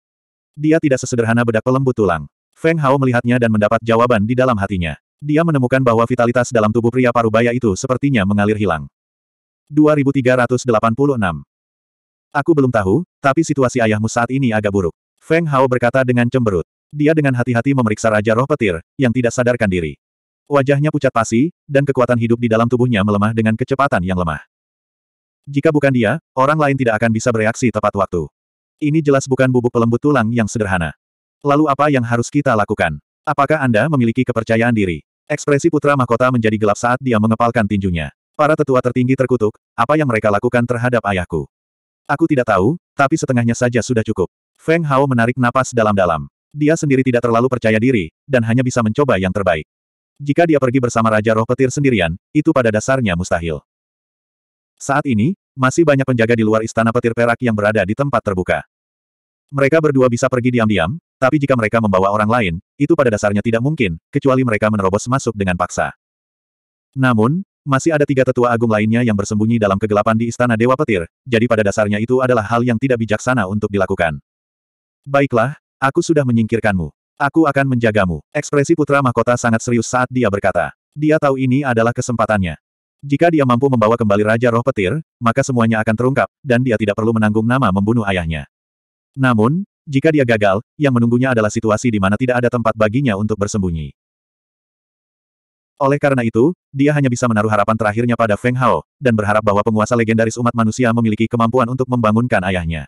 S1: Dia tidak sesederhana bedak pelembut tulang. Feng Hao melihatnya dan mendapat jawaban di dalam hatinya. Dia menemukan bahwa vitalitas dalam tubuh pria paruh baya itu sepertinya mengalir hilang. 2386 Aku belum tahu, tapi situasi ayahmu saat ini agak buruk. Feng Hao berkata dengan cemberut. Dia dengan hati-hati memeriksa Raja Roh Petir, yang tidak sadarkan diri. Wajahnya pucat pasi, dan kekuatan hidup di dalam tubuhnya melemah dengan kecepatan yang lemah. Jika bukan dia, orang lain tidak akan bisa bereaksi tepat waktu. Ini jelas bukan bubuk pelembut tulang yang sederhana. Lalu apa yang harus kita lakukan? Apakah Anda memiliki kepercayaan diri? Ekspresi putra mahkota menjadi gelap saat dia mengepalkan tinjunya. Para tetua tertinggi terkutuk, apa yang mereka lakukan terhadap ayahku? Aku tidak tahu, tapi setengahnya saja sudah cukup. Feng Hao menarik napas dalam-dalam. Dia sendiri tidak terlalu percaya diri, dan hanya bisa mencoba yang terbaik. Jika dia pergi bersama Raja Roh Petir sendirian, itu pada dasarnya mustahil. Saat ini, masih banyak penjaga di luar Istana Petir Perak yang berada di tempat terbuka. Mereka berdua bisa pergi diam-diam, tapi jika mereka membawa orang lain, itu pada dasarnya tidak mungkin, kecuali mereka menerobos masuk dengan paksa. Namun, masih ada tiga tetua agung lainnya yang bersembunyi dalam kegelapan di Istana Dewa Petir, jadi pada dasarnya itu adalah hal yang tidak bijaksana untuk dilakukan. Baiklah, aku sudah menyingkirkanmu. Aku akan menjagamu. Ekspresi putra mahkota sangat serius saat dia berkata. Dia tahu ini adalah kesempatannya. Jika dia mampu membawa kembali Raja Roh Petir, maka semuanya akan terungkap, dan dia tidak perlu menanggung nama membunuh ayahnya. Namun, jika dia gagal, yang menunggunya adalah situasi di mana tidak ada tempat baginya untuk bersembunyi. Oleh karena itu, dia hanya bisa menaruh harapan terakhirnya pada Feng Hao, dan berharap bahwa penguasa legendaris umat manusia memiliki kemampuan untuk membangunkan ayahnya.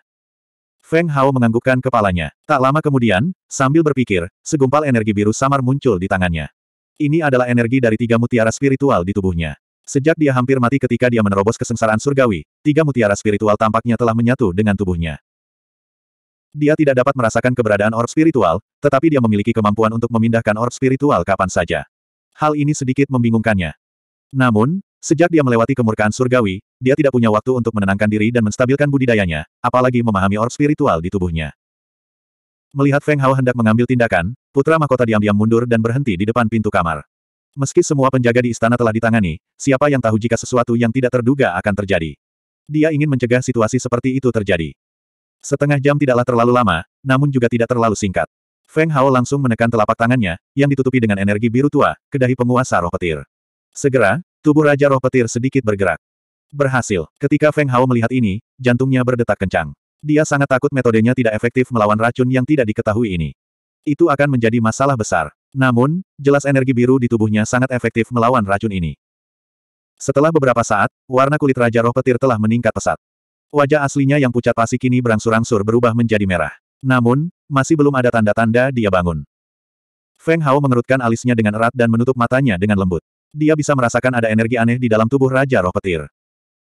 S1: Feng Hao menganggukkan kepalanya. Tak lama kemudian, sambil berpikir, segumpal energi biru samar muncul di tangannya. Ini adalah energi dari tiga mutiara spiritual di tubuhnya. Sejak dia hampir mati ketika dia menerobos kesengsaraan surgawi, tiga mutiara spiritual tampaknya telah menyatu dengan tubuhnya. Dia tidak dapat merasakan keberadaan orb spiritual, tetapi dia memiliki kemampuan untuk memindahkan orb spiritual kapan saja hal ini sedikit membingungkannya. Namun, sejak dia melewati kemurkaan surgawi, dia tidak punya waktu untuk menenangkan diri dan menstabilkan budidayanya, apalagi memahami orb spiritual di tubuhnya. Melihat Feng Hao hendak mengambil tindakan, putra mahkota diam-diam mundur dan berhenti di depan pintu kamar. Meski semua penjaga di istana telah ditangani, siapa yang tahu jika sesuatu yang tidak terduga akan terjadi. Dia ingin mencegah situasi seperti itu terjadi. Setengah jam tidaklah terlalu lama, namun juga tidak terlalu singkat. Feng Hao langsung menekan telapak tangannya, yang ditutupi dengan energi biru tua, ke dahi penguasa roh petir. Segera, tubuh Raja Roh Petir sedikit bergerak. Berhasil. Ketika Feng Hao melihat ini, jantungnya berdetak kencang. Dia sangat takut metodenya tidak efektif melawan racun yang tidak diketahui ini. Itu akan menjadi masalah besar. Namun, jelas energi biru di tubuhnya sangat efektif melawan racun ini. Setelah beberapa saat, warna kulit Raja Roh Petir telah meningkat pesat. Wajah aslinya yang pucat pasi kini berangsur-angsur berubah menjadi merah. Namun, masih belum ada tanda-tanda dia bangun. Feng Hao mengerutkan alisnya dengan erat dan menutup matanya dengan lembut. Dia bisa merasakan ada energi aneh di dalam tubuh Raja Roh Petir.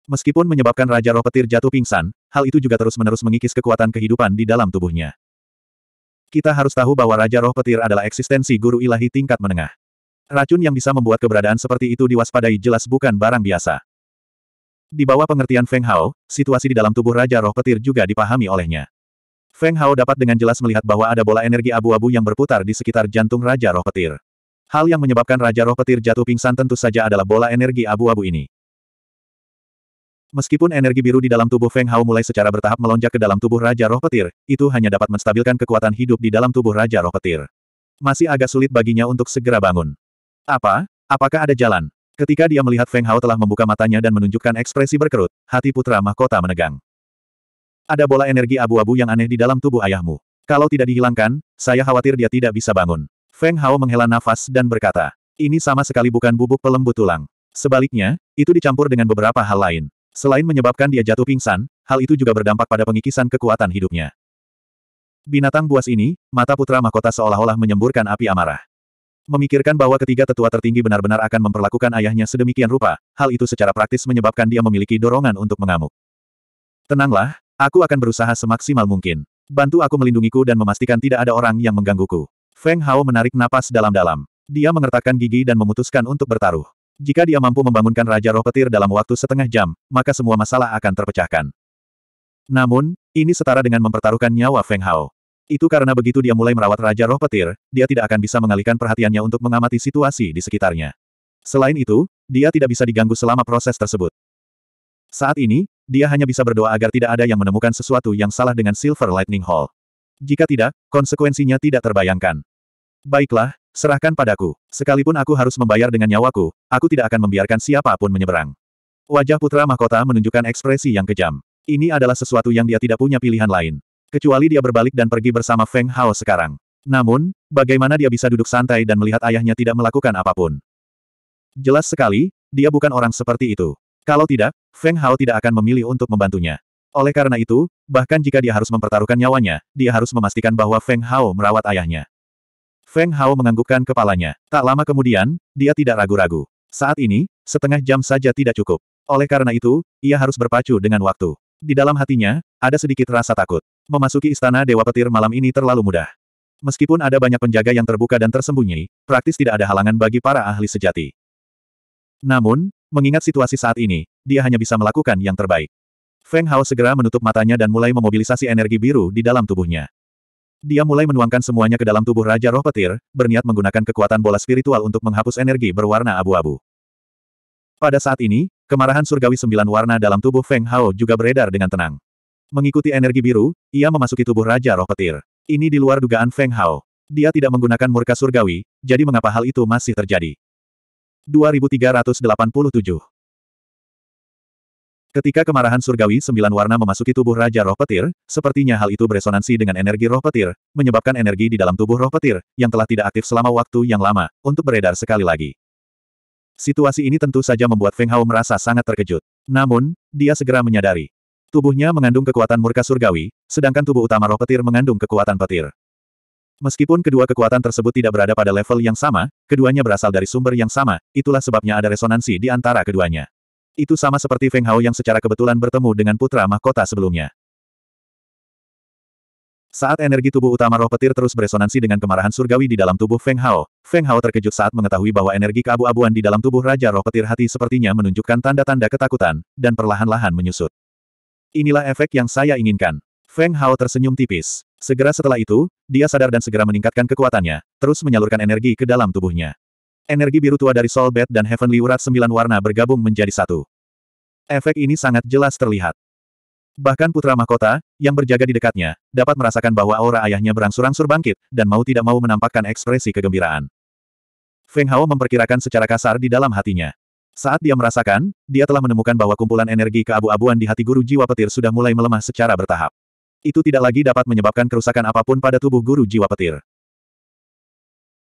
S1: Meskipun menyebabkan Raja Roh Petir jatuh pingsan, hal itu juga terus-menerus mengikis kekuatan kehidupan di dalam tubuhnya. Kita harus tahu bahwa Raja Roh Petir adalah eksistensi guru ilahi tingkat menengah. Racun yang bisa membuat keberadaan seperti itu diwaspadai jelas bukan barang biasa. Di bawah pengertian Feng Hao, situasi di dalam tubuh Raja Roh Petir juga dipahami olehnya. Feng Hao dapat dengan jelas melihat bahwa ada bola energi abu-abu yang berputar di sekitar jantung Raja Roh Petir. Hal yang menyebabkan Raja Roh Petir jatuh pingsan tentu saja adalah bola energi abu-abu ini. Meskipun energi biru di dalam tubuh Feng Hao mulai secara bertahap melonjak ke dalam tubuh Raja Roh Petir, itu hanya dapat menstabilkan kekuatan hidup di dalam tubuh Raja Roh Petir. Masih agak sulit baginya untuk segera bangun. Apa? Apakah ada jalan? Ketika dia melihat Feng Hao telah membuka matanya dan menunjukkan ekspresi berkerut, hati putra mahkota menegang. Ada bola energi abu-abu yang aneh di dalam tubuh ayahmu. Kalau tidak dihilangkan, saya khawatir dia tidak bisa bangun. Feng Hao menghela nafas dan berkata, ini sama sekali bukan bubuk pelembut tulang. Sebaliknya, itu dicampur dengan beberapa hal lain. Selain menyebabkan dia jatuh pingsan, hal itu juga berdampak pada pengikisan kekuatan hidupnya. Binatang buas ini, mata putra mahkota seolah-olah menyemburkan api amarah. Memikirkan bahwa ketiga tetua tertinggi benar-benar akan memperlakukan ayahnya sedemikian rupa, hal itu secara praktis menyebabkan dia memiliki dorongan untuk mengamuk. Tenanglah, Aku akan berusaha semaksimal mungkin. Bantu aku melindungiku dan memastikan tidak ada orang yang menggangguku. Feng Hao menarik napas dalam-dalam. Dia mengertakkan gigi dan memutuskan untuk bertaruh. Jika dia mampu membangunkan Raja Roh Petir dalam waktu setengah jam, maka semua masalah akan terpecahkan. Namun, ini setara dengan mempertaruhkan nyawa Feng Hao. Itu karena begitu dia mulai merawat Raja Roh Petir, dia tidak akan bisa mengalihkan perhatiannya untuk mengamati situasi di sekitarnya. Selain itu, dia tidak bisa diganggu selama proses tersebut. Saat ini, dia hanya bisa berdoa agar tidak ada yang menemukan sesuatu yang salah dengan Silver Lightning Hall. Jika tidak, konsekuensinya tidak terbayangkan. Baiklah, serahkan padaku. Sekalipun aku harus membayar dengan nyawaku, aku tidak akan membiarkan siapapun menyeberang. Wajah putra mahkota menunjukkan ekspresi yang kejam. Ini adalah sesuatu yang dia tidak punya pilihan lain. Kecuali dia berbalik dan pergi bersama Feng Hao sekarang. Namun, bagaimana dia bisa duduk santai dan melihat ayahnya tidak melakukan apapun? Jelas sekali, dia bukan orang seperti itu. Kalau tidak, Feng Hao tidak akan memilih untuk membantunya. Oleh karena itu, bahkan jika dia harus mempertaruhkan nyawanya, dia harus memastikan bahwa Feng Hao merawat ayahnya. Feng Hao menganggukkan kepalanya. Tak lama kemudian, dia tidak ragu-ragu. Saat ini, setengah jam saja tidak cukup. Oleh karena itu, ia harus berpacu dengan waktu. Di dalam hatinya, ada sedikit rasa takut. Memasuki istana Dewa Petir malam ini terlalu mudah. Meskipun ada banyak penjaga yang terbuka dan tersembunyi, praktis tidak ada halangan bagi para ahli sejati. Namun, mengingat situasi saat ini, dia hanya bisa melakukan yang terbaik. Feng Hao segera menutup matanya dan mulai memobilisasi energi biru di dalam tubuhnya. Dia mulai menuangkan semuanya ke dalam tubuh Raja Roh Petir, berniat menggunakan kekuatan bola spiritual untuk menghapus energi berwarna abu-abu. Pada saat ini, kemarahan surgawi sembilan warna dalam tubuh Feng Hao juga beredar dengan tenang. Mengikuti energi biru, ia memasuki tubuh Raja Roh Petir. Ini di luar dugaan Feng Hao. Dia tidak menggunakan murka surgawi, jadi mengapa hal itu masih terjadi? 2387 Ketika kemarahan surgawi sembilan warna memasuki tubuh Raja Roh Petir, sepertinya hal itu beresonansi dengan energi roh petir, menyebabkan energi di dalam tubuh roh petir, yang telah tidak aktif selama waktu yang lama, untuk beredar sekali lagi. Situasi ini tentu saja membuat Feng Hao merasa sangat terkejut. Namun, dia segera menyadari. Tubuhnya mengandung kekuatan murka surgawi, sedangkan tubuh utama roh petir mengandung kekuatan petir. Meskipun kedua kekuatan tersebut tidak berada pada level yang sama, keduanya berasal dari sumber yang sama, itulah sebabnya ada resonansi di antara keduanya. Itu sama seperti Feng Hao yang secara kebetulan bertemu dengan putra mahkota sebelumnya. Saat energi tubuh utama roh petir terus beresonansi dengan kemarahan surgawi di dalam tubuh Feng Hao, Feng Hao terkejut saat mengetahui bahwa energi keabu-abuan di dalam tubuh Raja Roh Petir Hati sepertinya menunjukkan tanda-tanda ketakutan, dan perlahan-lahan menyusut. Inilah efek yang saya inginkan. Feng Hao tersenyum tipis. Segera setelah itu, dia sadar dan segera meningkatkan kekuatannya, terus menyalurkan energi ke dalam tubuhnya. Energi biru tua dari Soul Bed dan Heavenly Urat sembilan warna bergabung menjadi satu. Efek ini sangat jelas terlihat. Bahkan putra mahkota, yang berjaga di dekatnya, dapat merasakan bahwa aura ayahnya berangsur-angsur bangkit, dan mau tidak mau menampakkan ekspresi kegembiraan. Feng Hao memperkirakan secara kasar di dalam hatinya. Saat dia merasakan, dia telah menemukan bahwa kumpulan energi keabu-abuan di hati guru jiwa petir sudah mulai melemah secara bertahap. Itu tidak lagi dapat menyebabkan kerusakan apapun pada tubuh guru jiwa petir.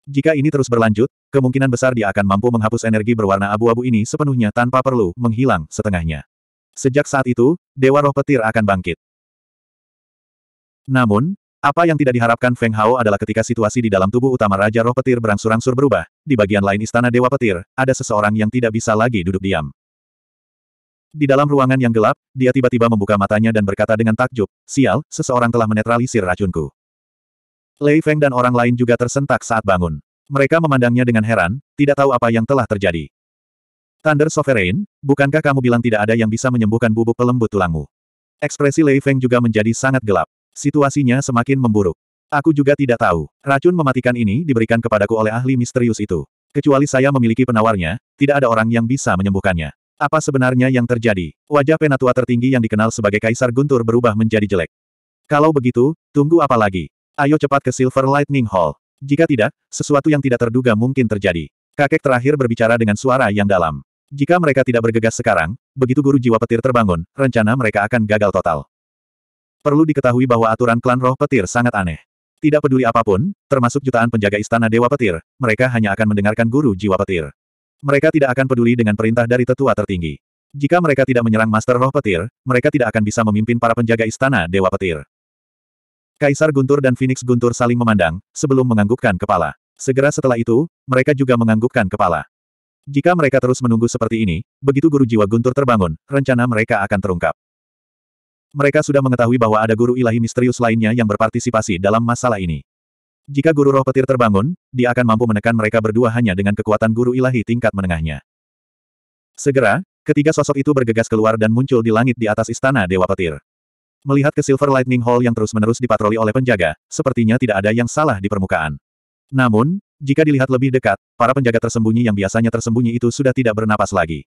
S1: Jika ini terus berlanjut, kemungkinan besar dia akan mampu menghapus energi berwarna abu-abu ini sepenuhnya tanpa perlu menghilang setengahnya. Sejak saat itu, Dewa Roh Petir akan bangkit. Namun, apa yang tidak diharapkan Feng Hao adalah ketika situasi di dalam tubuh utama Raja Roh Petir berangsur-angsur berubah, di bagian lain Istana Dewa Petir, ada seseorang yang tidak bisa lagi duduk diam. Di dalam ruangan yang gelap, dia tiba-tiba membuka matanya dan berkata dengan takjub, Sial, seseorang telah menetralisir racunku. Lei Feng dan orang lain juga tersentak saat bangun. Mereka memandangnya dengan heran, tidak tahu apa yang telah terjadi. Thunder Sovereign, bukankah kamu bilang tidak ada yang bisa menyembuhkan bubuk pelembut tulangmu? Ekspresi Lei Feng juga menjadi sangat gelap. Situasinya semakin memburuk. Aku juga tidak tahu. Racun mematikan ini diberikan kepadaku oleh ahli misterius itu. Kecuali saya memiliki penawarnya, tidak ada orang yang bisa menyembuhkannya. Apa sebenarnya yang terjadi? Wajah penatua tertinggi yang dikenal sebagai Kaisar Guntur berubah menjadi jelek. Kalau begitu, tunggu apa lagi? Ayo cepat ke Silver Lightning Hall. Jika tidak, sesuatu yang tidak terduga mungkin terjadi. Kakek terakhir berbicara dengan suara yang dalam. Jika mereka tidak bergegas sekarang, begitu guru jiwa petir terbangun, rencana mereka akan gagal total. Perlu diketahui bahwa aturan klan roh petir sangat aneh. Tidak peduli apapun, termasuk jutaan penjaga istana Dewa Petir, mereka hanya akan mendengarkan guru jiwa petir. Mereka tidak akan peduli dengan perintah dari tetua tertinggi. Jika mereka tidak menyerang Master Roh Petir, mereka tidak akan bisa memimpin para penjaga istana Dewa Petir. Kaisar Guntur dan Phoenix Guntur saling memandang, sebelum menganggukkan kepala. Segera setelah itu, mereka juga menganggukkan kepala. Jika mereka terus menunggu seperti ini, begitu guru jiwa Guntur terbangun, rencana mereka akan terungkap. Mereka sudah mengetahui bahwa ada guru ilahi misterius lainnya yang berpartisipasi dalam masalah ini. Jika guru roh petir terbangun, dia akan mampu menekan mereka berdua hanya dengan kekuatan guru ilahi tingkat menengahnya. Segera, ketiga sosok itu bergegas keluar dan muncul di langit di atas istana Dewa Petir. Melihat ke Silver Lightning Hall yang terus-menerus dipatroli oleh penjaga, sepertinya tidak ada yang salah di permukaan. Namun, jika dilihat lebih dekat, para penjaga tersembunyi yang biasanya tersembunyi itu sudah tidak bernapas lagi.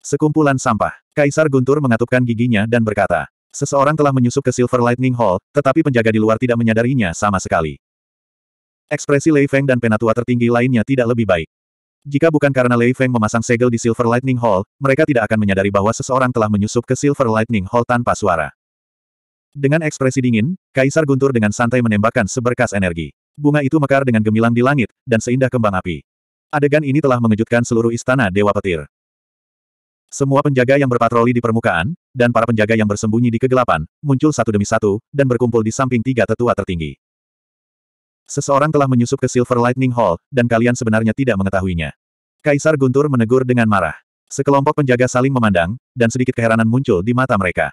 S1: Sekumpulan sampah. Kaisar Guntur mengatupkan giginya dan berkata, Seseorang telah menyusup ke Silver Lightning Hall, tetapi penjaga di luar tidak menyadarinya sama sekali. Ekspresi Lei Feng dan penatua tertinggi lainnya tidak lebih baik. Jika bukan karena Lei Feng memasang segel di Silver Lightning Hall, mereka tidak akan menyadari bahwa seseorang telah menyusup ke Silver Lightning Hall tanpa suara. Dengan ekspresi dingin, Kaisar Guntur dengan santai menembakkan seberkas energi. Bunga itu mekar dengan gemilang di langit, dan seindah kembang api. Adegan ini telah mengejutkan seluruh istana Dewa Petir. Semua penjaga yang berpatroli di permukaan, dan para penjaga yang bersembunyi di kegelapan, muncul satu demi satu, dan berkumpul di samping tiga tetua tertinggi. Seseorang telah menyusup ke Silver Lightning Hall, dan kalian sebenarnya tidak mengetahuinya. Kaisar Guntur menegur dengan marah. Sekelompok penjaga saling memandang, dan sedikit keheranan muncul di mata mereka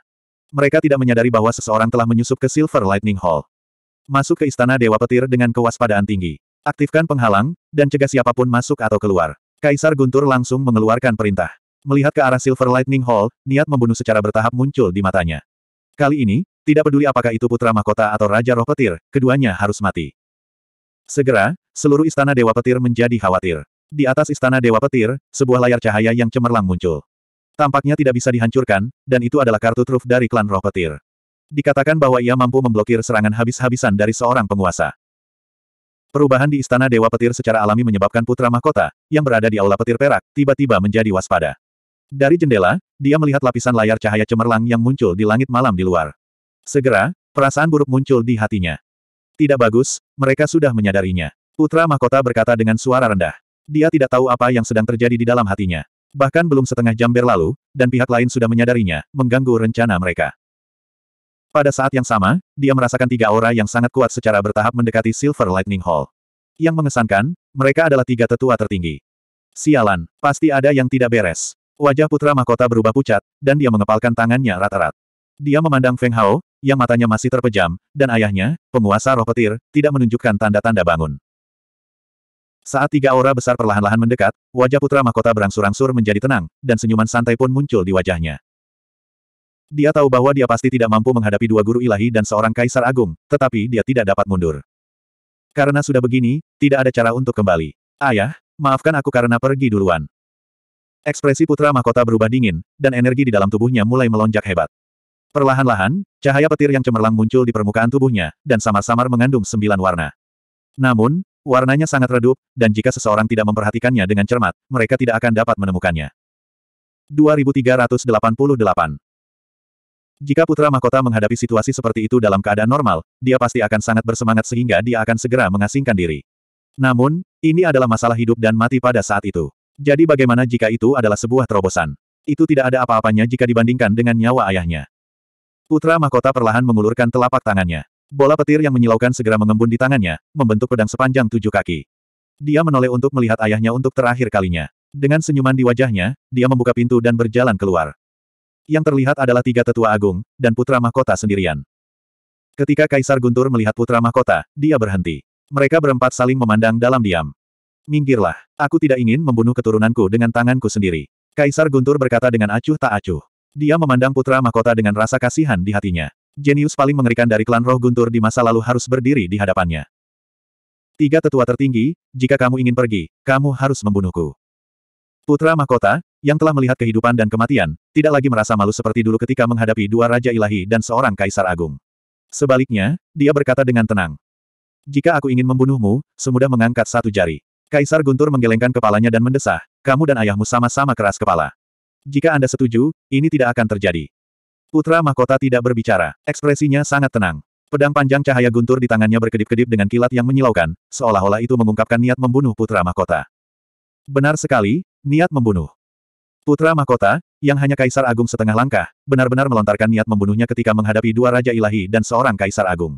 S1: mereka tidak menyadari bahwa seseorang telah menyusup ke Silver Lightning Hall. Masuk ke Istana Dewa Petir dengan kewaspadaan tinggi. Aktifkan penghalang, dan cegah siapapun masuk atau keluar. Kaisar Guntur langsung mengeluarkan perintah. Melihat ke arah Silver Lightning Hall, niat membunuh secara bertahap muncul di matanya. Kali ini, tidak peduli apakah itu putra mahkota atau raja roh petir, keduanya harus mati. Segera, seluruh istana Dewa Petir menjadi khawatir. Di atas istana Dewa Petir, sebuah layar cahaya yang cemerlang muncul. Tampaknya tidak bisa dihancurkan, dan itu adalah kartu truf dari klan roh petir. Dikatakan bahwa ia mampu memblokir serangan habis-habisan dari seorang penguasa. Perubahan di Istana Dewa Petir secara alami menyebabkan putra mahkota, yang berada di Aula Petir Perak, tiba-tiba menjadi waspada. Dari jendela, dia melihat lapisan layar cahaya cemerlang yang muncul di langit malam di luar. Segera, perasaan buruk muncul di hatinya. Tidak bagus, mereka sudah menyadarinya. Putra mahkota berkata dengan suara rendah. Dia tidak tahu apa yang sedang terjadi di dalam hatinya. Bahkan belum setengah jam berlalu, dan pihak lain sudah menyadarinya, mengganggu rencana mereka. Pada saat yang sama, dia merasakan tiga aura yang sangat kuat secara bertahap mendekati Silver Lightning Hall. Yang mengesankan, mereka adalah tiga tetua tertinggi. Sialan, pasti ada yang tidak beres. Wajah putra mahkota berubah pucat, dan dia mengepalkan tangannya rata rat Dia memandang Feng Hao, yang matanya masih terpejam, dan ayahnya, penguasa roh petir, tidak menunjukkan tanda-tanda bangun. Saat tiga aura besar perlahan-lahan mendekat, wajah putra mahkota berangsur-angsur menjadi tenang, dan senyuman santai pun muncul di wajahnya. Dia tahu bahwa dia pasti tidak mampu menghadapi dua guru ilahi dan seorang kaisar agung, tetapi dia tidak dapat mundur. Karena sudah begini, tidak ada cara untuk kembali. Ayah, maafkan aku karena pergi duluan. Ekspresi putra mahkota berubah dingin, dan energi di dalam tubuhnya mulai melonjak hebat. Perlahan-lahan, cahaya petir yang cemerlang muncul di permukaan tubuhnya, dan samar-samar mengandung sembilan warna. Namun, Warnanya sangat redup, dan jika seseorang tidak memperhatikannya dengan cermat, mereka tidak akan dapat menemukannya. 2388 Jika putra mahkota menghadapi situasi seperti itu dalam keadaan normal, dia pasti akan sangat bersemangat sehingga dia akan segera mengasingkan diri. Namun, ini adalah masalah hidup dan mati pada saat itu. Jadi bagaimana jika itu adalah sebuah terobosan? Itu tidak ada apa-apanya jika dibandingkan dengan nyawa ayahnya. Putra mahkota perlahan mengulurkan telapak tangannya. Bola petir yang menyilaukan segera mengembun di tangannya, membentuk pedang sepanjang tujuh kaki. Dia menoleh untuk melihat ayahnya untuk terakhir kalinya. Dengan senyuman di wajahnya, dia membuka pintu dan berjalan keluar. Yang terlihat adalah tiga tetua agung, dan putra mahkota sendirian. Ketika Kaisar Guntur melihat putra mahkota, dia berhenti. Mereka berempat saling memandang dalam diam. Minggirlah, aku tidak ingin membunuh keturunanku dengan tanganku sendiri. Kaisar Guntur berkata dengan acuh tak acuh. Dia memandang putra mahkota dengan rasa kasihan di hatinya. Jenius paling mengerikan dari klan roh guntur di masa lalu harus berdiri di hadapannya. Tiga tetua tertinggi, jika kamu ingin pergi, kamu harus membunuhku. Putra mahkota, yang telah melihat kehidupan dan kematian, tidak lagi merasa malu seperti dulu ketika menghadapi dua raja ilahi dan seorang kaisar agung. Sebaliknya, dia berkata dengan tenang. Jika aku ingin membunuhmu, semudah mengangkat satu jari. Kaisar Guntur menggelengkan kepalanya dan mendesah, kamu dan ayahmu sama-sama keras kepala. Jika Anda setuju, ini tidak akan terjadi. Putra mahkota tidak berbicara, ekspresinya sangat tenang. Pedang panjang cahaya guntur di tangannya berkedip-kedip dengan kilat yang menyilaukan, seolah-olah itu mengungkapkan niat membunuh putra mahkota. Benar sekali, niat membunuh. Putra mahkota, yang hanya kaisar agung setengah langkah, benar-benar melontarkan niat membunuhnya ketika menghadapi dua raja ilahi dan seorang kaisar agung.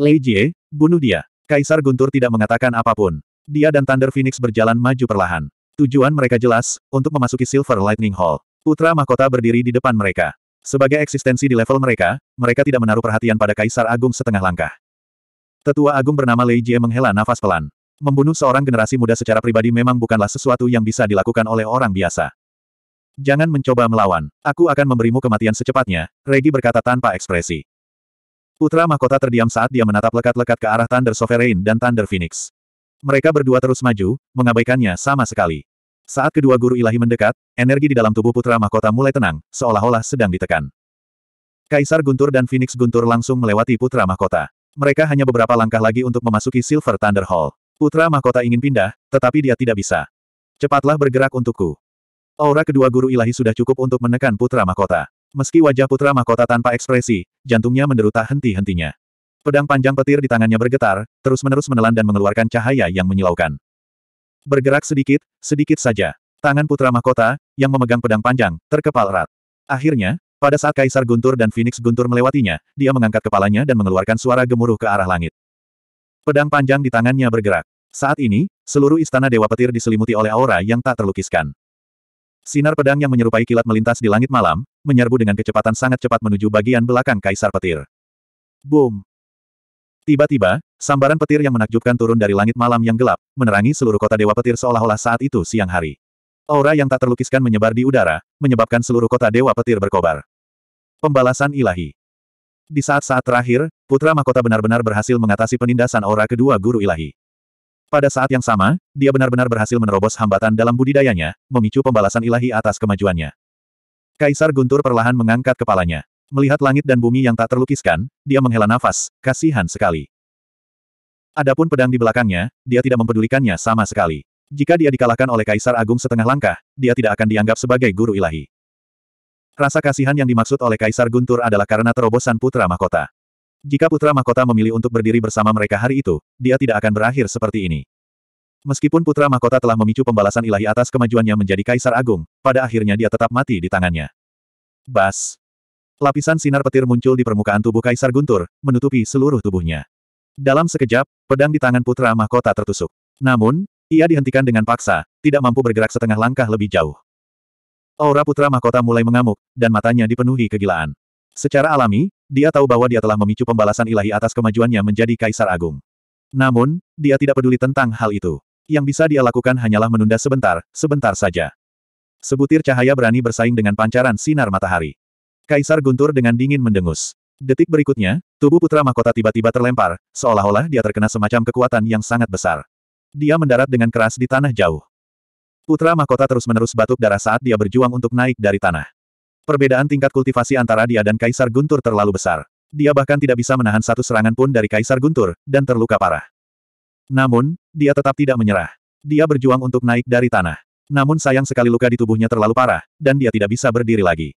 S1: Lei Jie, bunuh dia. Kaisar Guntur tidak mengatakan apapun. Dia dan Thunder Phoenix berjalan maju perlahan. Tujuan mereka jelas, untuk memasuki Silver Lightning Hall. Putra mahkota berdiri di depan mereka. Sebagai eksistensi di level mereka, mereka tidak menaruh perhatian pada Kaisar Agung setengah langkah. Tetua Agung bernama Lei Jie menghela nafas pelan. Membunuh seorang generasi muda secara pribadi memang bukanlah sesuatu yang bisa dilakukan oleh orang biasa. Jangan mencoba melawan. Aku akan memberimu kematian secepatnya, Regi berkata tanpa ekspresi. Putra mahkota terdiam saat dia menatap lekat-lekat ke arah Thunder Sovereign dan Thunder Phoenix. Mereka berdua terus maju, mengabaikannya sama sekali. Saat kedua guru ilahi mendekat, energi di dalam tubuh putra mahkota mulai tenang, seolah-olah sedang ditekan. Kaisar Guntur dan Phoenix Guntur langsung melewati putra mahkota. Mereka hanya beberapa langkah lagi untuk memasuki Silver Thunder Hall. Putra mahkota ingin pindah, tetapi dia tidak bisa. Cepatlah bergerak untukku. Aura kedua guru ilahi sudah cukup untuk menekan putra mahkota. Meski wajah putra mahkota tanpa ekspresi, jantungnya menderuta henti-hentinya. Pedang panjang petir di tangannya bergetar, terus-menerus menelan dan mengeluarkan cahaya yang menyilaukan bergerak sedikit, sedikit saja. Tangan putra mahkota, yang memegang pedang panjang, terkepal erat. Akhirnya, pada saat Kaisar Guntur dan Phoenix Guntur melewatinya, dia mengangkat kepalanya dan mengeluarkan suara gemuruh ke arah langit. Pedang panjang di tangannya bergerak. Saat ini, seluruh istana Dewa Petir diselimuti oleh aura yang tak terlukiskan. Sinar pedang yang menyerupai kilat melintas di langit malam, menyerbu dengan kecepatan sangat cepat menuju bagian belakang Kaisar Petir. Boom! Tiba-tiba, sambaran petir yang menakjubkan turun dari langit malam yang gelap, menerangi seluruh kota dewa petir seolah-olah saat itu siang hari. Aura yang tak terlukiskan menyebar di udara, menyebabkan seluruh kota dewa petir berkobar. Pembalasan ilahi. Di saat-saat terakhir, Putra Mahkota benar-benar berhasil mengatasi penindasan aura kedua guru ilahi. Pada saat yang sama, dia benar-benar berhasil menerobos hambatan dalam budidayanya, memicu pembalasan ilahi atas kemajuannya. Kaisar Guntur perlahan mengangkat kepalanya. Melihat langit dan bumi yang tak terlukiskan, dia menghela nafas, kasihan sekali. Adapun pedang di belakangnya, dia tidak mempedulikannya sama sekali. Jika dia dikalahkan oleh Kaisar Agung setengah langkah, dia tidak akan dianggap sebagai guru ilahi. Rasa kasihan yang dimaksud oleh Kaisar Guntur adalah karena terobosan Putra Mahkota. Jika Putra Mahkota memilih untuk berdiri bersama mereka hari itu, dia tidak akan berakhir seperti ini. Meskipun Putra Mahkota telah memicu pembalasan ilahi atas kemajuannya menjadi Kaisar Agung, pada akhirnya dia tetap mati di tangannya. Bas, Lapisan sinar petir muncul di permukaan tubuh Kaisar Guntur, menutupi seluruh tubuhnya. Dalam sekejap, pedang di tangan putra mahkota tertusuk. Namun, ia dihentikan dengan paksa, tidak mampu bergerak setengah langkah lebih jauh. Aura putra mahkota mulai mengamuk, dan matanya dipenuhi kegilaan. Secara alami, dia tahu bahwa dia telah memicu pembalasan ilahi atas kemajuannya menjadi Kaisar Agung. Namun, dia tidak peduli tentang hal itu. Yang bisa dia lakukan hanyalah menunda sebentar, sebentar saja. Sebutir cahaya berani bersaing dengan pancaran sinar matahari. Kaisar Guntur dengan dingin mendengus. Detik berikutnya, tubuh putra mahkota tiba-tiba terlempar, seolah-olah dia terkena semacam kekuatan yang sangat besar. Dia mendarat dengan keras di tanah jauh. Putra mahkota terus-menerus batuk darah saat dia berjuang untuk naik dari tanah. Perbedaan tingkat kultivasi antara dia dan Kaisar Guntur terlalu besar. Dia bahkan tidak bisa menahan satu serangan pun dari Kaisar Guntur, dan terluka parah. Namun, dia tetap tidak menyerah. Dia berjuang untuk naik dari tanah. Namun sayang sekali luka di tubuhnya terlalu parah, dan dia tidak bisa berdiri lagi.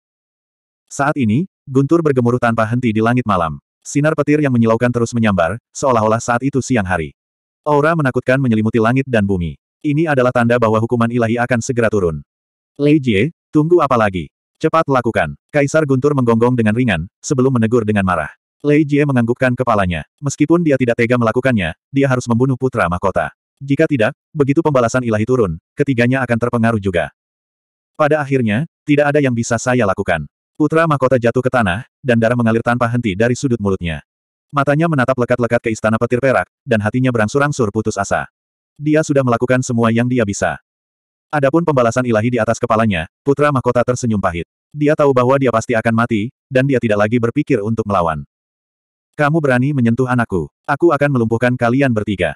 S1: Saat ini, guntur bergemuruh tanpa henti di langit malam. Sinar petir yang menyilaukan terus menyambar, seolah-olah saat itu siang hari. Aura menakutkan menyelimuti langit dan bumi. Ini adalah tanda bahwa hukuman ilahi akan segera turun. Lei Jie, tunggu apa lagi? Cepat lakukan. Kaisar Guntur menggonggong dengan ringan, sebelum menegur dengan marah. Lei Jie menganggukkan kepalanya. Meskipun dia tidak tega melakukannya, dia harus membunuh putra mahkota. Jika tidak, begitu pembalasan ilahi turun, ketiganya akan terpengaruh juga. Pada akhirnya, tidak ada yang bisa saya lakukan. Putra mahkota jatuh ke tanah, dan darah mengalir tanpa henti dari sudut mulutnya. Matanya menatap lekat-lekat ke istana petir perak, dan hatinya berangsur-angsur putus asa. Dia sudah melakukan semua yang dia bisa. Adapun pembalasan ilahi di atas kepalanya, putra mahkota tersenyum pahit. Dia tahu bahwa dia pasti akan mati, dan dia tidak lagi berpikir untuk melawan. Kamu berani menyentuh anakku. Aku akan melumpuhkan kalian bertiga.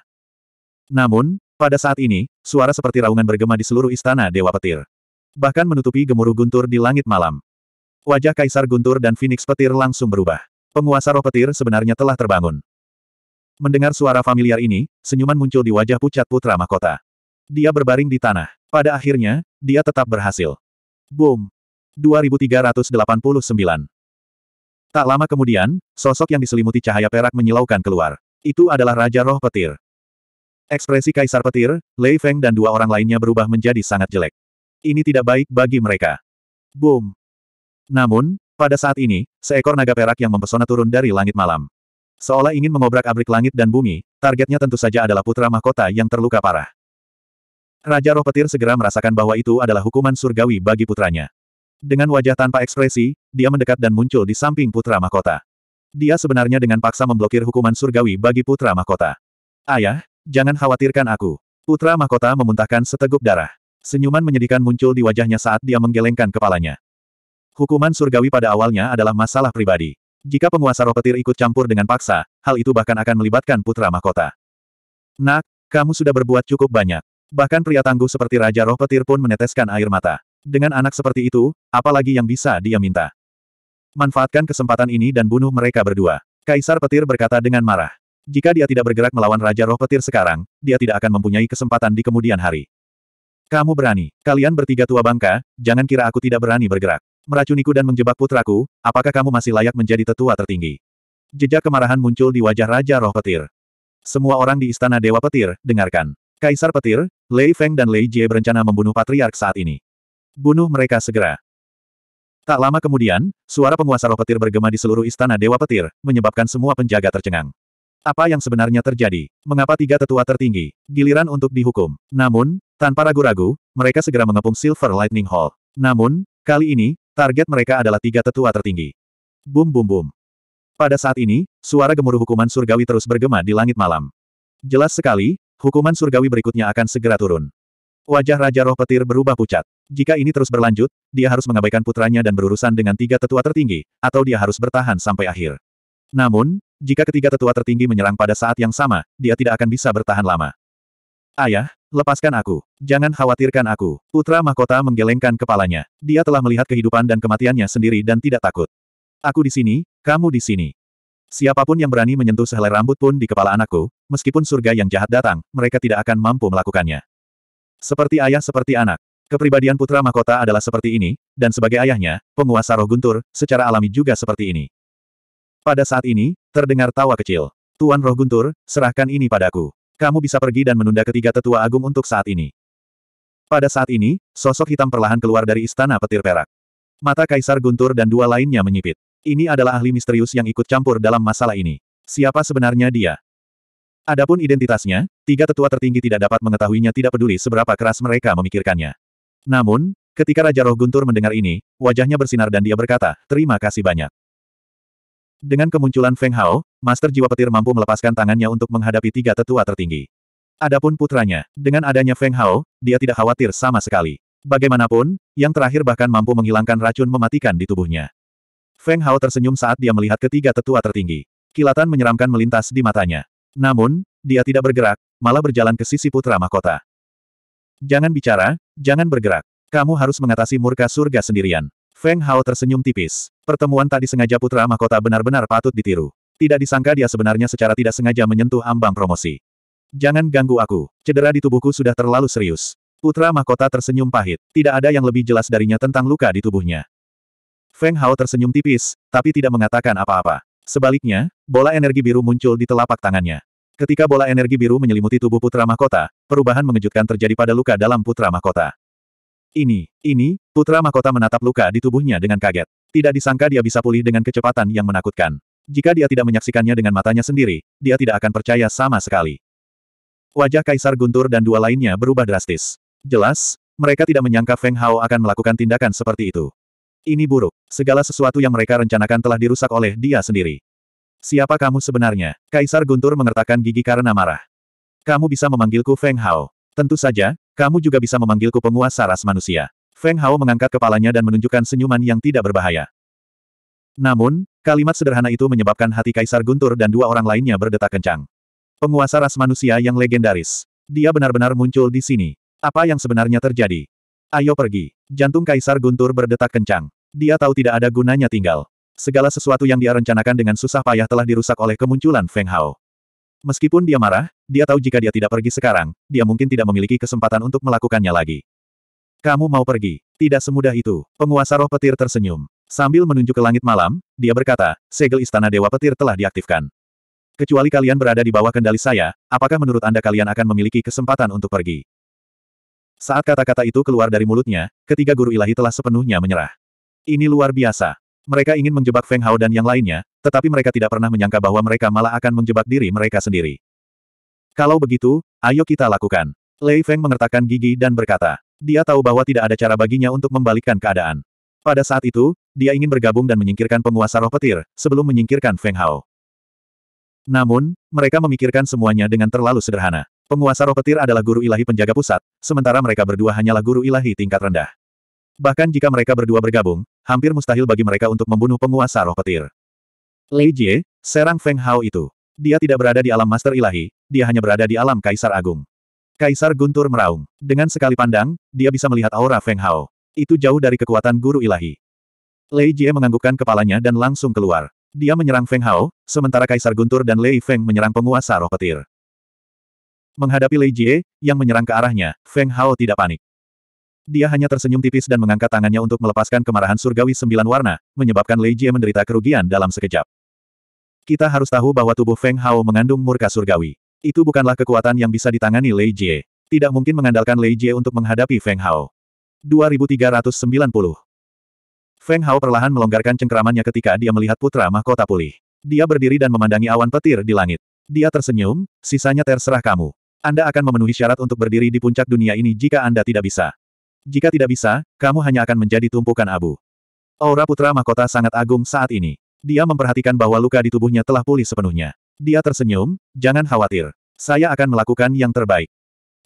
S1: Namun, pada saat ini, suara seperti raungan bergema di seluruh istana Dewa Petir. Bahkan menutupi gemuruh guntur di langit malam. Wajah Kaisar Guntur dan Phoenix Petir langsung berubah. Penguasa roh petir sebenarnya telah terbangun. Mendengar suara familiar ini, senyuman muncul di wajah pucat putra mahkota. Dia berbaring di tanah. Pada akhirnya, dia tetap berhasil. Boom! 2389. Tak lama kemudian, sosok yang diselimuti cahaya perak menyilaukan keluar. Itu adalah Raja Roh Petir. Ekspresi Kaisar Petir, Lei Feng dan dua orang lainnya berubah menjadi sangat jelek. Ini tidak baik bagi mereka. Boom! Namun, pada saat ini, seekor naga perak yang mempesona turun dari langit malam. Seolah ingin mengobrak-abrik langit dan bumi, targetnya tentu saja adalah putra mahkota yang terluka parah. Raja Roh Petir segera merasakan bahwa itu adalah hukuman surgawi bagi putranya. Dengan wajah tanpa ekspresi, dia mendekat dan muncul di samping putra mahkota. Dia sebenarnya dengan paksa memblokir hukuman surgawi bagi putra mahkota. Ayah, jangan khawatirkan aku. Putra mahkota memuntahkan seteguk darah. Senyuman menyedihkan muncul di wajahnya saat dia menggelengkan kepalanya. Hukuman surgawi pada awalnya adalah masalah pribadi. Jika penguasa roh petir ikut campur dengan paksa, hal itu bahkan akan melibatkan putra mahkota. Nak, kamu sudah berbuat cukup banyak. Bahkan pria tangguh seperti Raja Roh Petir pun meneteskan air mata. Dengan anak seperti itu, apalagi yang bisa dia minta. Manfaatkan kesempatan ini dan bunuh mereka berdua. Kaisar Petir berkata dengan marah. Jika dia tidak bergerak melawan Raja Roh Petir sekarang, dia tidak akan mempunyai kesempatan di kemudian hari. Kamu berani. Kalian bertiga tua bangka, jangan kira aku tidak berani bergerak. Meracuniku dan menjebak putraku, apakah kamu masih layak menjadi tetua tertinggi? Jejak kemarahan muncul di wajah Raja Roh Petir. Semua orang di Istana Dewa Petir, dengarkan. Kaisar Petir, Lei Feng dan Lei Jie berencana membunuh Patriark saat ini. Bunuh mereka segera. Tak lama kemudian, suara penguasa roh petir bergema di seluruh istana Dewa Petir, menyebabkan semua penjaga tercengang. Apa yang sebenarnya terjadi? Mengapa tiga tetua tertinggi? Giliran untuk dihukum. Namun, tanpa ragu-ragu, mereka segera mengepung Silver Lightning Hall. Namun, kali ini, Target mereka adalah tiga tetua tertinggi. Bum bum bum. Pada saat ini, suara gemuruh hukuman surgawi terus bergema di langit malam. Jelas sekali, hukuman surgawi berikutnya akan segera turun. Wajah Raja Roh Petir berubah pucat. Jika ini terus berlanjut, dia harus mengabaikan putranya dan berurusan dengan tiga tetua tertinggi, atau dia harus bertahan sampai akhir. Namun, jika ketiga tetua tertinggi menyerang pada saat yang sama, dia tidak akan bisa bertahan lama. Ayah, lepaskan aku. Jangan khawatirkan aku. Putra mahkota menggelengkan kepalanya. Dia telah melihat kehidupan dan kematiannya sendiri dan tidak takut. Aku di sini, kamu di sini. Siapapun yang berani menyentuh sehelai rambut pun di kepala anakku, meskipun surga yang jahat datang, mereka tidak akan mampu melakukannya. Seperti ayah seperti anak. Kepribadian putra mahkota adalah seperti ini, dan sebagai ayahnya, penguasa roh guntur, secara alami juga seperti ini. Pada saat ini, terdengar tawa kecil. Tuan roh guntur, serahkan ini padaku. Kamu bisa pergi dan menunda ketiga tetua agung untuk saat ini. Pada saat ini, sosok hitam perlahan keluar dari istana petir perak. Mata Kaisar guntur dan dua lainnya menyipit. Ini adalah ahli misterius yang ikut campur dalam masalah ini. Siapa sebenarnya dia? Adapun identitasnya, tiga tetua tertinggi tidak dapat mengetahuinya tidak peduli seberapa keras mereka memikirkannya. Namun, ketika Raja Roh Guntur mendengar ini, wajahnya bersinar dan dia berkata, terima kasih banyak. Dengan kemunculan Feng Hao, Master Jiwa Petir mampu melepaskan tangannya untuk menghadapi tiga tetua tertinggi. Adapun putranya, dengan adanya Feng Hao, dia tidak khawatir sama sekali. Bagaimanapun, yang terakhir bahkan mampu menghilangkan racun mematikan di tubuhnya. Feng Hao tersenyum saat dia melihat ketiga tetua tertinggi. Kilatan menyeramkan melintas di matanya. Namun, dia tidak bergerak, malah berjalan ke sisi putra mahkota. Jangan bicara, jangan bergerak. Kamu harus mengatasi murka surga sendirian. Feng Hao tersenyum tipis. Pertemuan tadi sengaja putra mahkota benar-benar patut ditiru. Tidak disangka dia sebenarnya secara tidak sengaja menyentuh ambang promosi. Jangan ganggu aku. Cedera di tubuhku sudah terlalu serius. Putra mahkota tersenyum pahit. Tidak ada yang lebih jelas darinya tentang luka di tubuhnya. Feng Hao tersenyum tipis, tapi tidak mengatakan apa-apa. Sebaliknya, bola energi biru muncul di telapak tangannya. Ketika bola energi biru menyelimuti tubuh putra mahkota, perubahan mengejutkan terjadi pada luka dalam putra mahkota. Ini, ini, putra mahkota menatap luka di tubuhnya dengan kaget. Tidak disangka dia bisa pulih dengan kecepatan yang menakutkan. Jika dia tidak menyaksikannya dengan matanya sendiri, dia tidak akan percaya sama sekali. Wajah Kaisar Guntur dan dua lainnya berubah drastis. Jelas, mereka tidak menyangka Feng Hao akan melakukan tindakan seperti itu. Ini buruk. Segala sesuatu yang mereka rencanakan telah dirusak oleh dia sendiri. Siapa kamu sebenarnya? Kaisar Guntur mengertakkan gigi karena marah. Kamu bisa memanggilku Feng Hao. Tentu saja, kamu juga bisa memanggilku penguasa ras manusia. Feng Hao mengangkat kepalanya dan menunjukkan senyuman yang tidak berbahaya. Namun, kalimat sederhana itu menyebabkan hati Kaisar Guntur dan dua orang lainnya berdetak kencang. Penguasa ras manusia yang legendaris. Dia benar-benar muncul di sini. Apa yang sebenarnya terjadi? Ayo pergi. Jantung Kaisar Guntur berdetak kencang. Dia tahu tidak ada gunanya tinggal. Segala sesuatu yang dia rencanakan dengan susah payah telah dirusak oleh kemunculan Feng Hao. Meskipun dia marah, dia tahu jika dia tidak pergi sekarang, dia mungkin tidak memiliki kesempatan untuk melakukannya lagi. Kamu mau pergi? Tidak semudah itu. Penguasa roh petir tersenyum. Sambil menunjuk ke langit malam, dia berkata, segel istana Dewa Petir telah diaktifkan. Kecuali kalian berada di bawah kendali saya, apakah menurut Anda kalian akan memiliki kesempatan untuk pergi? Saat kata-kata itu keluar dari mulutnya, ketiga guru ilahi telah sepenuhnya menyerah. Ini luar biasa. Mereka ingin menjebak Feng Hao dan yang lainnya, tetapi mereka tidak pernah menyangka bahwa mereka malah akan menjebak diri mereka sendiri. Kalau begitu, ayo kita lakukan. Lei Feng mengertakkan gigi dan berkata, dia tahu bahwa tidak ada cara baginya untuk membalikkan keadaan. Pada saat itu, dia ingin bergabung dan menyingkirkan penguasa roh petir, sebelum menyingkirkan Feng Hao. Namun, mereka memikirkan semuanya dengan terlalu sederhana. Penguasa roh petir adalah guru ilahi penjaga pusat, sementara mereka berdua hanyalah guru ilahi tingkat rendah. Bahkan jika mereka berdua bergabung, hampir mustahil bagi mereka untuk membunuh penguasa roh petir. Lei Jie, serang Feng Hao itu. Dia tidak berada di alam master ilahi, dia hanya berada di alam kaisar agung. Kaisar Guntur meraung. Dengan sekali pandang, dia bisa melihat aura Feng Hao. Itu jauh dari kekuatan guru ilahi. Lei Jie menganggukkan kepalanya dan langsung keluar. Dia menyerang Feng Hao, sementara Kaisar Guntur dan Lei Feng menyerang penguasa roh petir. Menghadapi Lei Jie, yang menyerang ke arahnya, Feng Hao tidak panik. Dia hanya tersenyum tipis dan mengangkat tangannya untuk melepaskan kemarahan surgawi sembilan warna, menyebabkan Lei Jie menderita kerugian dalam sekejap. Kita harus tahu bahwa tubuh Feng Hao mengandung murka surgawi. Itu bukanlah kekuatan yang bisa ditangani Lei Jie. Tidak mungkin mengandalkan Lei Jie untuk menghadapi Feng Hao. 2390. Feng Hao perlahan melonggarkan cengkeramannya ketika dia melihat putra mahkota pulih. Dia berdiri dan memandangi awan petir di langit. Dia tersenyum, sisanya terserah kamu. Anda akan memenuhi syarat untuk berdiri di puncak dunia ini jika Anda tidak bisa. Jika tidak bisa, kamu hanya akan menjadi tumpukan abu. Aura putra mahkota sangat agung saat ini. Dia memperhatikan bahwa luka di tubuhnya telah pulih sepenuhnya. Dia tersenyum, jangan khawatir. Saya akan melakukan yang terbaik.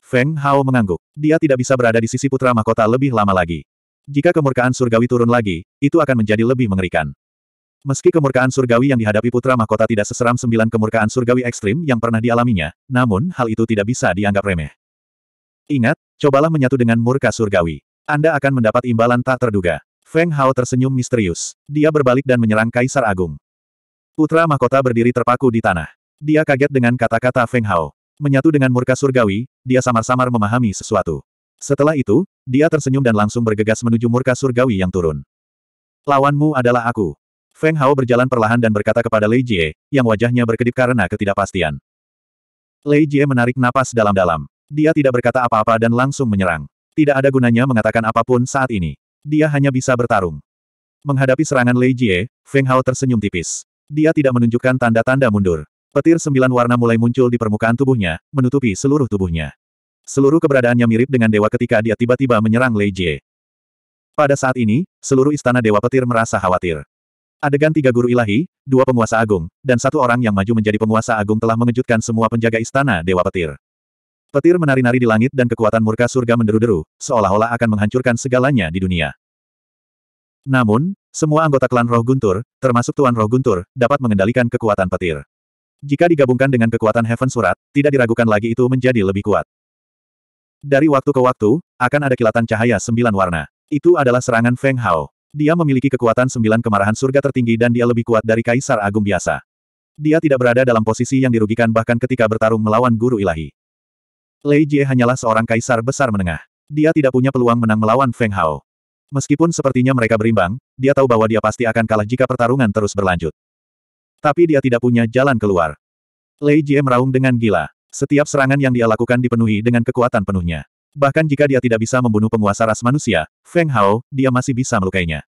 S1: Feng Hao mengangguk. Dia tidak bisa berada di sisi putra mahkota lebih lama lagi. Jika kemurkaan surgawi turun lagi, itu akan menjadi lebih mengerikan. Meski kemurkaan surgawi yang dihadapi putra mahkota tidak seseram sembilan kemurkaan surgawi ekstrim yang pernah dialaminya, namun hal itu tidak bisa dianggap remeh. Ingat, cobalah menyatu dengan murka surgawi. Anda akan mendapat imbalan tak terduga. Feng Hao tersenyum misterius. Dia berbalik dan menyerang Kaisar Agung. Putra mahkota berdiri terpaku di tanah. Dia kaget dengan kata-kata Feng Hao. Menyatu dengan murka surgawi, dia samar-samar memahami sesuatu. Setelah itu, dia tersenyum dan langsung bergegas menuju murka surgawi yang turun. Lawanmu adalah aku. Feng Hao berjalan perlahan dan berkata kepada Lei Jie, yang wajahnya berkedip karena ketidakpastian. Lei Jie menarik napas dalam-dalam. Dia tidak berkata apa-apa dan langsung menyerang. Tidak ada gunanya mengatakan apapun saat ini. Dia hanya bisa bertarung. Menghadapi serangan Lei Jie, Feng Hao tersenyum tipis. Dia tidak menunjukkan tanda-tanda mundur. Petir sembilan warna mulai muncul di permukaan tubuhnya, menutupi seluruh tubuhnya. Seluruh keberadaannya mirip dengan dewa ketika dia tiba-tiba menyerang Lei Jie. Pada saat ini, seluruh istana Dewa Petir merasa khawatir. Adegan tiga guru ilahi, dua penguasa agung, dan satu orang yang maju menjadi penguasa agung telah mengejutkan semua penjaga istana Dewa Petir. Petir menari-nari di langit dan kekuatan murka surga menderu-deru, seolah-olah akan menghancurkan segalanya di dunia. Namun, semua anggota klan Roh Guntur, termasuk Tuan Roh Guntur, dapat mengendalikan kekuatan petir. Jika digabungkan dengan kekuatan Heaven Surat, tidak diragukan lagi itu menjadi lebih kuat. Dari waktu ke waktu, akan ada kilatan cahaya sembilan warna. Itu adalah serangan Feng Hao. Dia memiliki kekuatan sembilan kemarahan surga tertinggi dan dia lebih kuat dari Kaisar Agung biasa. Dia tidak berada dalam posisi yang dirugikan bahkan ketika bertarung melawan Guru Ilahi. Lei Jie hanyalah seorang Kaisar besar menengah. Dia tidak punya peluang menang melawan Feng Hao. Meskipun sepertinya mereka berimbang, dia tahu bahwa dia pasti akan kalah jika pertarungan terus berlanjut. Tapi dia tidak punya jalan keluar. Lei Jie meraung dengan gila. Setiap serangan yang dia lakukan dipenuhi dengan kekuatan penuhnya. Bahkan jika dia tidak bisa membunuh penguasa ras manusia, Feng Hao, dia masih bisa melukainya.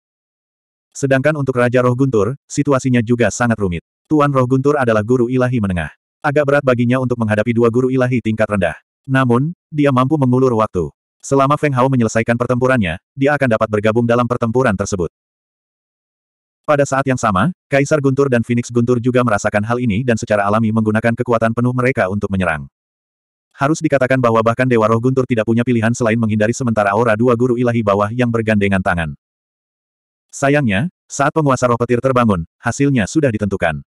S1: Sedangkan untuk Raja Roh Guntur, situasinya juga sangat rumit. Tuan Roh Guntur adalah guru ilahi menengah. Agak berat baginya untuk menghadapi dua guru ilahi tingkat rendah. Namun, dia mampu mengulur waktu. Selama Feng Hao menyelesaikan pertempurannya, dia akan dapat bergabung dalam pertempuran tersebut. Pada saat yang sama, Kaisar Guntur dan Phoenix Guntur juga merasakan hal ini dan secara alami menggunakan kekuatan penuh mereka untuk menyerang. Harus dikatakan bahwa bahkan Dewa Roh Guntur tidak punya pilihan selain menghindari sementara aura dua guru ilahi bawah yang bergandengan tangan. Sayangnya, saat penguasa roh petir terbangun, hasilnya sudah ditentukan.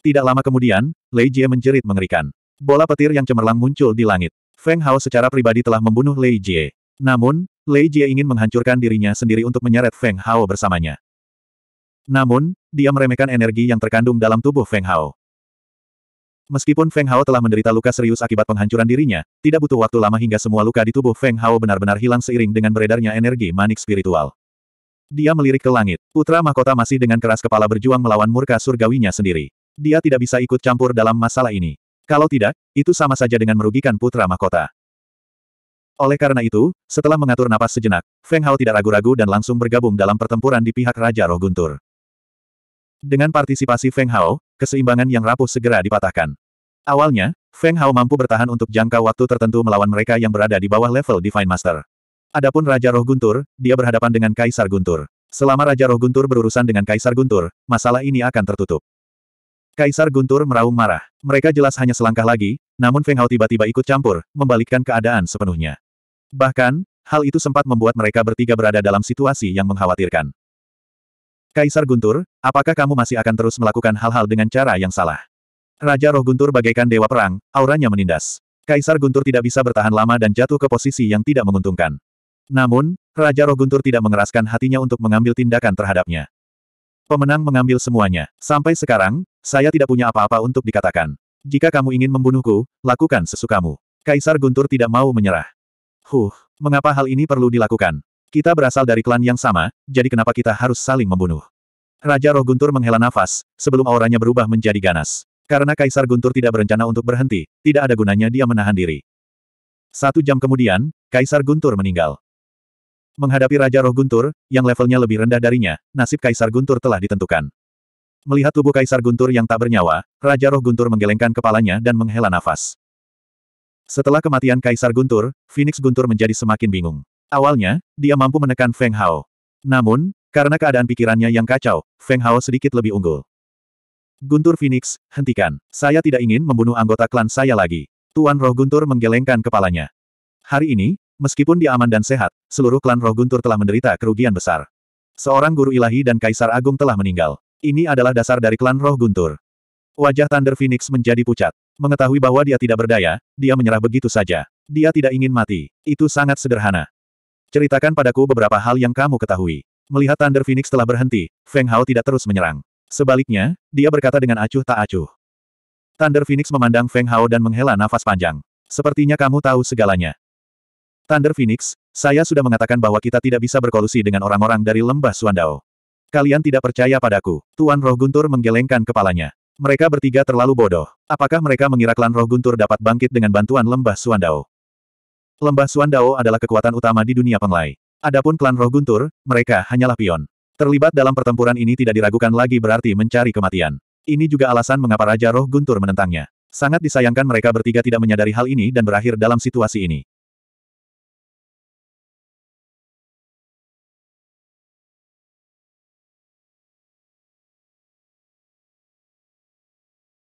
S1: Tidak lama kemudian, Lei Jie menjerit mengerikan. Bola petir yang cemerlang muncul di langit. Feng Hao secara pribadi telah membunuh Lei Jie. Namun, Lei Jie ingin menghancurkan dirinya sendiri untuk menyeret Feng Hao bersamanya. Namun, dia meremehkan energi yang terkandung dalam tubuh Feng Hao. Meskipun Feng Hao telah menderita luka serius akibat penghancuran dirinya, tidak butuh waktu lama hingga semua luka di tubuh Feng Hao benar-benar hilang seiring dengan beredarnya energi manik spiritual. Dia melirik ke langit. Putra mahkota masih dengan keras kepala berjuang melawan murka surgawinya sendiri. Dia tidak bisa ikut campur dalam masalah ini. Kalau tidak, itu sama saja dengan merugikan putra mahkota. Oleh karena itu, setelah mengatur napas sejenak, Feng Hao tidak ragu-ragu dan langsung bergabung dalam pertempuran di pihak Raja Roh Guntur. Dengan partisipasi Feng Hao, keseimbangan yang rapuh segera dipatahkan. Awalnya, Feng Hao mampu bertahan untuk jangka waktu tertentu melawan mereka yang berada di bawah level Divine Master. Adapun Raja Roh Guntur, dia berhadapan dengan Kaisar Guntur. Selama Raja Roh Guntur berurusan dengan Kaisar Guntur, masalah ini akan tertutup. Kaisar Guntur meraung marah. Mereka jelas hanya selangkah lagi, namun Feng Hao tiba-tiba ikut campur, membalikkan keadaan sepenuhnya. Bahkan, hal itu sempat membuat mereka bertiga berada dalam situasi yang mengkhawatirkan. Kaisar Guntur, apakah kamu masih akan terus melakukan hal-hal dengan cara yang salah? Raja Roh Guntur bagaikan dewa perang, auranya menindas. Kaisar Guntur tidak bisa bertahan lama dan jatuh ke posisi yang tidak menguntungkan. Namun, Raja Roh Guntur tidak mengeraskan hatinya untuk mengambil tindakan terhadapnya. Pemenang mengambil semuanya. Sampai sekarang, saya tidak punya apa-apa untuk dikatakan. Jika kamu ingin membunuhku, lakukan sesukamu. Kaisar Guntur tidak mau menyerah. Huh, mengapa hal ini perlu dilakukan? Kita berasal dari klan yang sama, jadi kenapa kita harus saling membunuh? Raja Roh Guntur menghela nafas, sebelum auranya berubah menjadi ganas. Karena Kaisar Guntur tidak berencana untuk berhenti, tidak ada gunanya dia menahan diri. Satu jam kemudian, Kaisar Guntur meninggal. Menghadapi Raja Roh Guntur, yang levelnya lebih rendah darinya, nasib Kaisar Guntur telah ditentukan. Melihat tubuh Kaisar Guntur yang tak bernyawa, Raja Roh Guntur menggelengkan kepalanya dan menghela nafas. Setelah kematian Kaisar Guntur, Phoenix Guntur menjadi semakin bingung. Awalnya, dia mampu menekan Feng Hao. Namun, karena keadaan pikirannya yang kacau, Feng Hao sedikit lebih unggul. Guntur Phoenix, hentikan. Saya tidak ingin membunuh anggota klan saya lagi. Tuan Roh Guntur menggelengkan kepalanya. Hari ini, meskipun dia aman dan sehat, seluruh klan Roh Guntur telah menderita kerugian besar. Seorang guru ilahi dan kaisar agung telah meninggal. Ini adalah dasar dari klan Roh Guntur. Wajah Thunder Phoenix menjadi pucat. Mengetahui bahwa dia tidak berdaya, dia menyerah begitu saja. Dia tidak ingin mati. Itu sangat sederhana. Ceritakan padaku beberapa hal yang kamu ketahui. Melihat Thunder Phoenix telah berhenti, Feng Hao tidak terus menyerang. Sebaliknya, dia berkata dengan acuh tak acuh. Thunder Phoenix memandang Feng Hao dan menghela nafas panjang. Sepertinya kamu tahu segalanya. Thunder Phoenix, saya sudah mengatakan bahwa kita tidak bisa berkolusi dengan orang-orang dari lembah Suandao. Kalian tidak percaya padaku. Tuan Roh Guntur menggelengkan kepalanya. Mereka bertiga terlalu bodoh. Apakah mereka mengira klan Roh Guntur dapat bangkit dengan bantuan lembah Suandao? Lembah Suandao adalah kekuatan utama di dunia penglai. Adapun klan roh guntur, mereka hanyalah pion. Terlibat dalam pertempuran ini tidak diragukan lagi berarti mencari kematian. Ini juga alasan mengapa Raja Roh Guntur menentangnya. Sangat disayangkan mereka bertiga tidak menyadari hal ini dan berakhir dalam situasi ini.